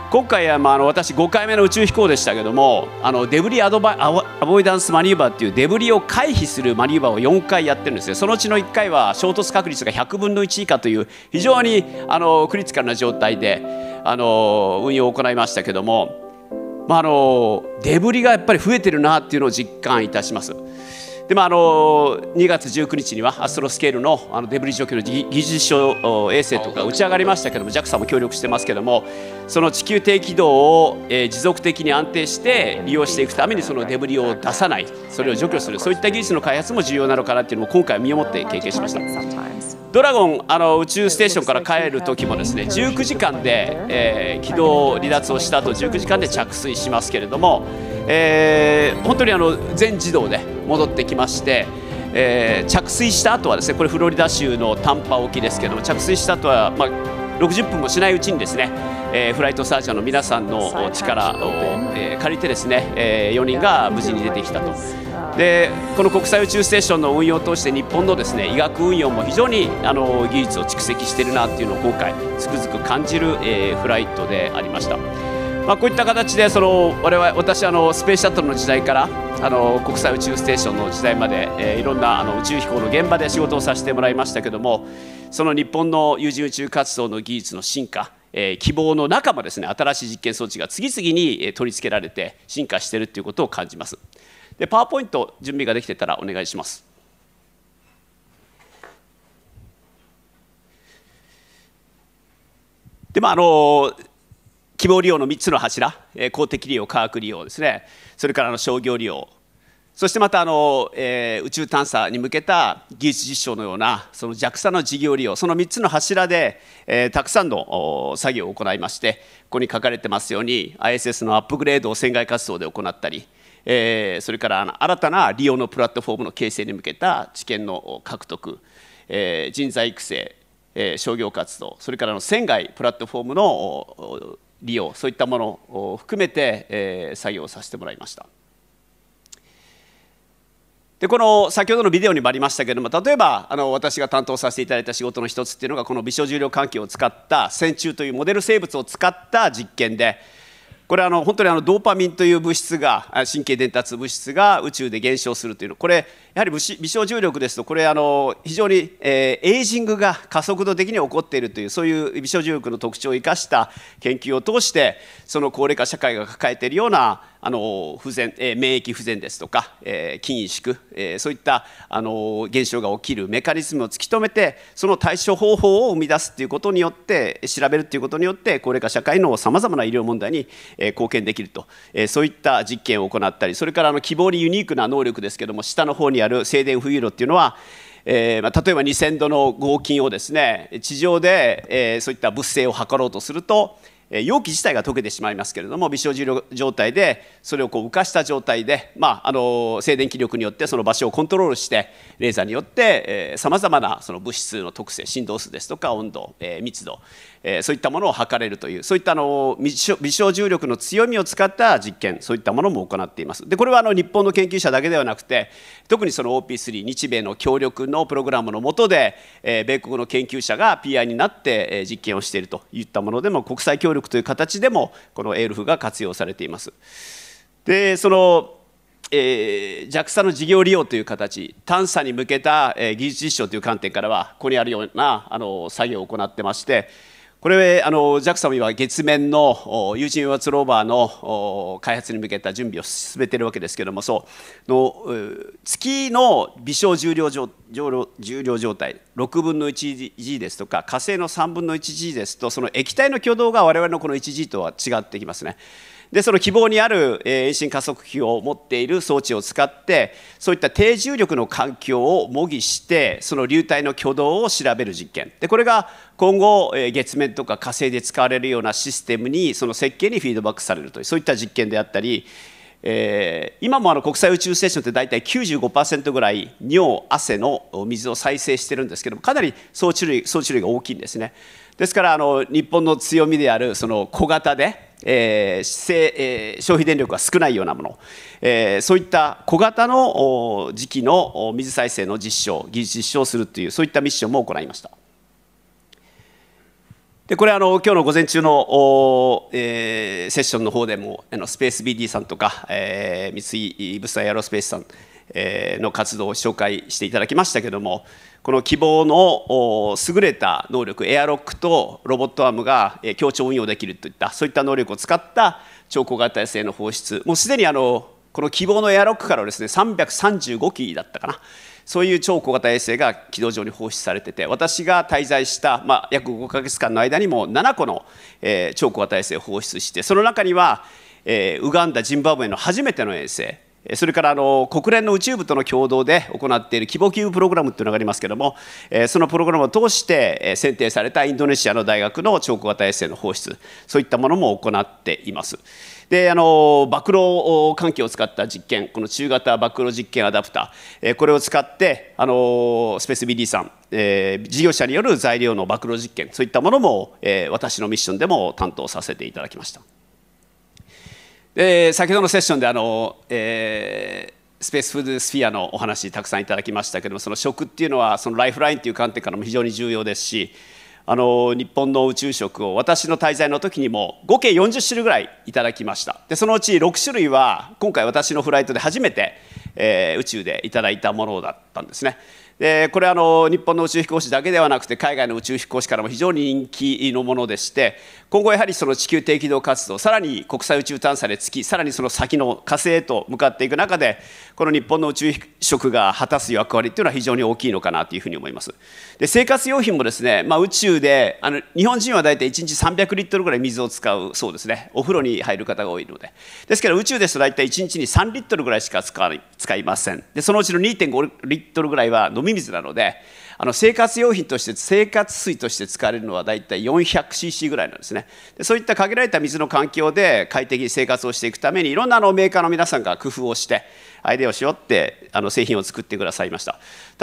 今回は、まあ、あの私5回目の宇宙飛行でしたけどもあのデブリアドバアボイダンスマニューバーっていうデブリを回避するマニューバーを4回やってるんですねそのうちの1回は衝突確率が100分の1以下という非常にあのクリティカルな状態であの運用を行いましたけどもまあ、あのデブリがやっぱり増えてるなっていうのを実感いたします。でまあ、あの2月19日にはアストロスケールのあのデブリ除去の技術所衛星とか打ち上がりましたけども JAXA も協力してますけどもその地球低軌道を、えー、持続的に安定して利用していくためにそのデブリを出さないそれを除去するそういった技術の開発も重要なのかなっていうのも今回身をもって経験しましたドラゴンあの宇宙ステーションから帰る時もですね19時間で、えー、軌道離脱をした後19時間で着水しますけれども、えー、本当にあの全自動で戻ってきまして、えー、着水した後はですねこれフロリダ州のタンパ沖ですけども着水した後はまあ、60分もしないうちにですね、えー、フライトサージャーの皆さんの力を、えー、借りてですね、え4人が無事に出てきたとでこの国際宇宙ステーションの運用を通して日本のですね医学運用も非常にあの技術を蓄積しているなっていうのを今回つくづく感じる、えフライトでありました。まあ、こういった形でその我々私あのスペースシャトルの時代からあの国際宇宙ステーションの時代まで、えー、いろんなあの宇宙飛行の現場で仕事をさせてもらいましたけどもその日本の有人宇宙活動の技術の進化えー、希望の中もですね新しい実験装置が次々に取り付けられて進化しているということを感じます。でパワーポイント準備ができてたらお願いします。でまあ、あの希望利用の3つの柱、え公的利用、科学利用ですね、それからの商業利用、そしてまたあの、えー、宇宙探査に向けた技術実証のような、その JAXA の事業利用、その3つの柱で、えー、たくさんの作業を行いまして、ここに書かれてますように、ISS のアップグレードを船外活動で行ったり、えー、それから新たな利用のプラットフォームの形成に向けた知見の獲得、えー、人材育成、えー、商業活動、それからの船外プラットフォームの利用そういったものを含めて、え作業させてもらいましたでこの先ほどのビデオにもありましたけれども例えばあの私が担当させていただいた仕事の一つっていうのがこの微小重量環境を使った線虫というモデル生物を使った実験でこれあの本当にあのドーパミンという物質が神経伝達物質が宇宙で減少するというのこれやはり微小重力ですとこれあの非常に、えー、エイジングが加速度的に起こっているというそういう微小重力の特徴を生かした研究を通してその高齢化社会が抱えているようなあの不全、えー、免疫不全ですとか、えー、筋萎縮、えー、そういったあの現象が起きるメカニズムを突き止めてその対処方法を生み出すということによって調べるということによって高齢化社会のさまざまな医療問題に、えー、貢献できると、えー、そういった実験を行ったりそれからあの希望にユニークな能力ですけども下の方にあるある静電浮遊炉っていうのは、えーまあ、例えば2000度の合金をですね地上で、えー、そういった物性を測ろうとすると容器自体が溶けてしまいますけれども微小重量状態でそれをこう浮かした状態で、まあ、あの静電気力によってその場所をコントロールしてレーザーによってさまざまなその物質の特性振動数ですとか温度、えー、密度、えー、そういったものを測れるというそういったあの微小重力の強みを使った実験そういったものも行っていますでこれはあの日本の研究者だけではなくて特にその OP3 日米の協力のプログラムの下で、えー、米国の研究者が PI になって、えー、実験をしているといったものでも国際協力という形でもこの ALF が活用されています。でそのえー、JAXA の事業利用という形、探査に向けた、えー、技術実証という観点からは、ここにあるようなあの作業を行ってまして、これあの JAXA は今月面の有人油ツローバーの開発に向けた準備を進めているわけですけれどもそうの月の微小重量状重量状態6分の 1G ですとか火星の3分の 1G ですとその液体の挙動が我々のこの 1G とは違ってきますね。でその希望にある遠心加速器を持っている装置を使ってそういった低重力の環境を模擬してその流体の挙動を調べる実験でこれが今後月面とか火星で使われるようなシステムにその設計にフィードバックされるというそういった実験であったりえー、今もあの国際宇宙ステーションって大体95%ぐらい尿、汗の水を再生してるんですけどもかなり装置類装置類が大きいんですね。ですからあの日本の強みであるその小型でえーえー、消費電力が少ないようなもの、えー、そういった小型の時期の水再生の実証、技術実証するという、そういったミッションも行いました。でこれあの今日の午前中の、えー、セッションの方でもあのスペース BD さんとか、えー、三井物産エアロスペースさんの活動を紹介していただきましたけどもこの希望の優れた能力エアロックとロボットアームが協調運用できるといったそういった能力を使った超高型衛星の放出もうすでにあのこの希望のエアロックからですね335機だったかなそういう超小型衛星が軌道上に放出されてて私が滞在した、まあ、約5か月間の間にも7個の、えー、超小型衛星を放出してその中には、えー、ウガンダジンバブエの初めての衛星それからあの国連の宇宙部との共同で行っている規模給プログラムというのがありますけれども、そのプログラムを通して選定されたインドネシアの大学の超高型衛星の放出、そういったものも行っています。であの暴露環境を使った実験この中型暴露実験アダプターこれを使ってあのスペース BD さん、えー、事業者による材料の暴露実験そういったものも、えー、私のミッションでも担当させていただきました。えー、先ほどのセッションであの、えー、スペースフードスフィアのお話たくさんいただきましたけどもその食っていうのはそのライフラインという観点からも非常に重要ですしあの日本の宇宙食を私の滞在の時にも合計40種類ぐらいいただきましたでそのうち6種類は今回私のフライトで初めて、えー、宇宙でいただいたものだったんですね。でこれはあの日本の宇宙飛行士だけではなくて海外の宇宙飛行士からも非常に人気のものでして今後やはりその地球低軌道活動さらに国際宇宙探査で月さらにその先の火星へと向かっていく中でこの日本の宇宙食が果たす役割っていうのは非常に大きいのかなというふうに思いますで生活用品もですね、まあ、宇宙であの日本人は大体1日300リットルぐらい水を使うそうですねお風呂に入る方が多いのでですけど宇宙ですと大体1日に3リットルぐらいしか使いませんでそのうちの2.5リットルぐらいは飲み水なので、あの生活用品として生活水として使われるのはだいたい 400cc ぐらいなんですねでそういった限られた水の環境で快適に生活をしていくためにいろんなあのメーカーの皆さんが工夫をしてアイデアをしようってあの製品を作ってくださいました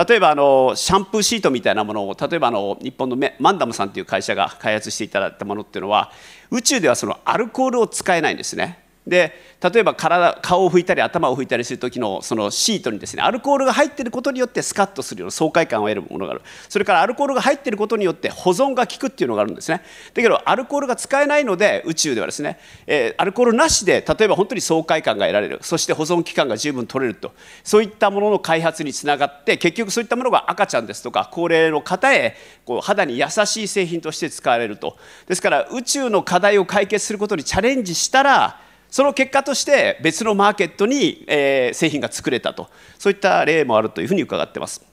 例えばあのシャンプーシートみたいなものを例えばあの日本のマンダムさんという会社が開発していただいたものっていうのは宇宙ではそのアルコールを使えないんですねで例えば体顔を拭いたり頭を拭いたりする時のそのシートにですねアルコールが入っていることによってスカッとするような爽快感を得るものがあるそれからアルコールが入っていることによって保存が効くっていうのがあるんですねだけどアルコールが使えないので宇宙ではですね、えー、アルコールなしで例えば本当に爽快感が得られるそして保存期間が十分取れるとそういったものの開発につながって結局そういったものが赤ちゃんですとか高齢の方へこう肌に優しい製品として使われるとですから宇宙の課題を解決することにチャレンジしたらその結果として別のマーケットに、え製品が作れたとそういった例もあるというふうに伺ってます。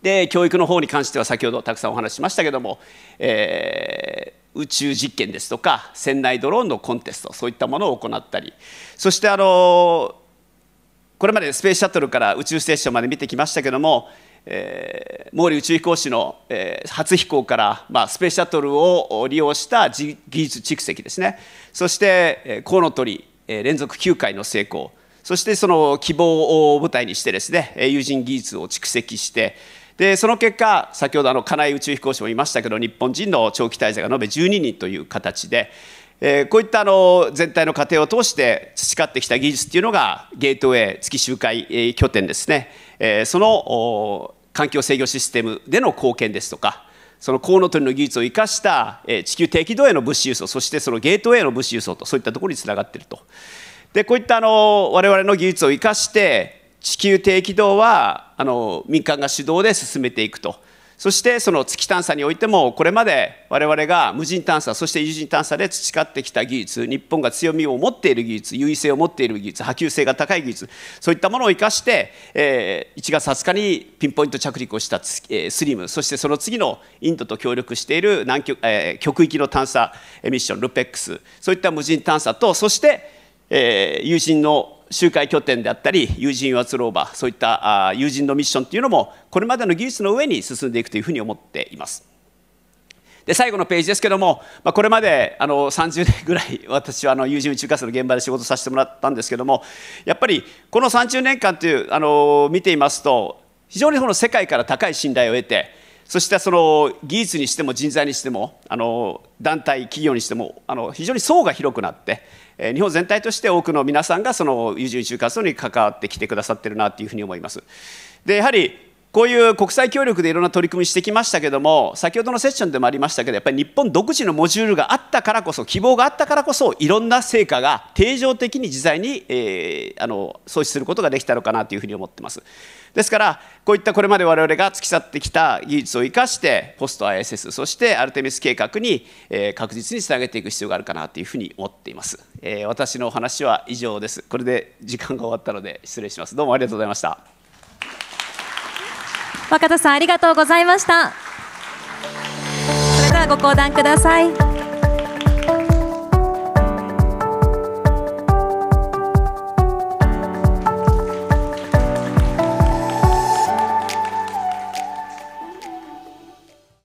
で教育の方に関しては先ほどたくさんお話ししましたけども、えー、宇宙実験ですとか船内ドローンのコンテストそういったものを行ったりそしてあのこれまでスペースシャトルから宇宙ステーションまで見てきましたけども、えー、毛利宇宙飛行士の、えー、初飛行から、まあ、スペースシャトルを利用した技術蓄積ですねそしてコウノトリ連続9回の成功そしてその希望を舞台にしてですね有人技術を蓄積してでその結果先ほどあの金井宇宙飛行士も言いましたけど日本人の長期滞在が延べ12人という形で、えー、こういったあの全体の過程を通して培ってきた技術っていうのがゲートウェイ月周回拠点ですね、えー、その環境制御システムでの貢献ですとかそのコウノトリの技術を生かした地球適度への物資輸送そしてそのゲートウェイの物資輸送とそういったところにつながっているとでこういったあの我々の技術を生かして地球低軌道はあの民間が主導で進めていくとそしてその月探査においてもこれまで我々が無人探査そして有人探査で培ってきた技術日本が強みを持っている技術優位性を持っている技術波及性が高い技術そういったものを生かして、え1月20日にピンポイント着陸をしたスリムそしてその次のインドと協力している南極,、え極域の探査ミッションルペックスそういった無人探査とそして、え有人の集会拠点であったり、友人はツローバー、そういったあ友人のミッションというのも、これまでの技術の上に進んでいくというふうに思っています。で最後のページですけども、まあ、これまであの30年ぐらい 私はあの友人宇宙活動の現場で仕事させてもらったんですけどもやっぱりこの30年間というあの見ていますと非常にこの世界から高い信頼を得てそしてその技術にしても人材にしてもあの団体企業にしてもあの非常に層が広くなって日本全体として多くの皆さんがその優柔中活動に関わってきてくださってるなというふうに思います。でやはりこういう国際協力でいろんな取り組みしてきましたけども先ほどのセッションでもありましたけどやっぱり日本独自のモジュールがあったからこそ希望があったからこそいろんな成果が定常的に自在に、えー、あの創出することができたのかなというふうに思ってます。ですからこういったこれまで我々が突き去ってきた技術を生かしてポスト ISS そしてアルテミス計画に確実につなげていく必要があるかなというふうに思っていますえ私のお話は以上ですこれで時間が終わったので失礼しますどうもありがとうございました若田さんありがとうございましたそれではご講談ください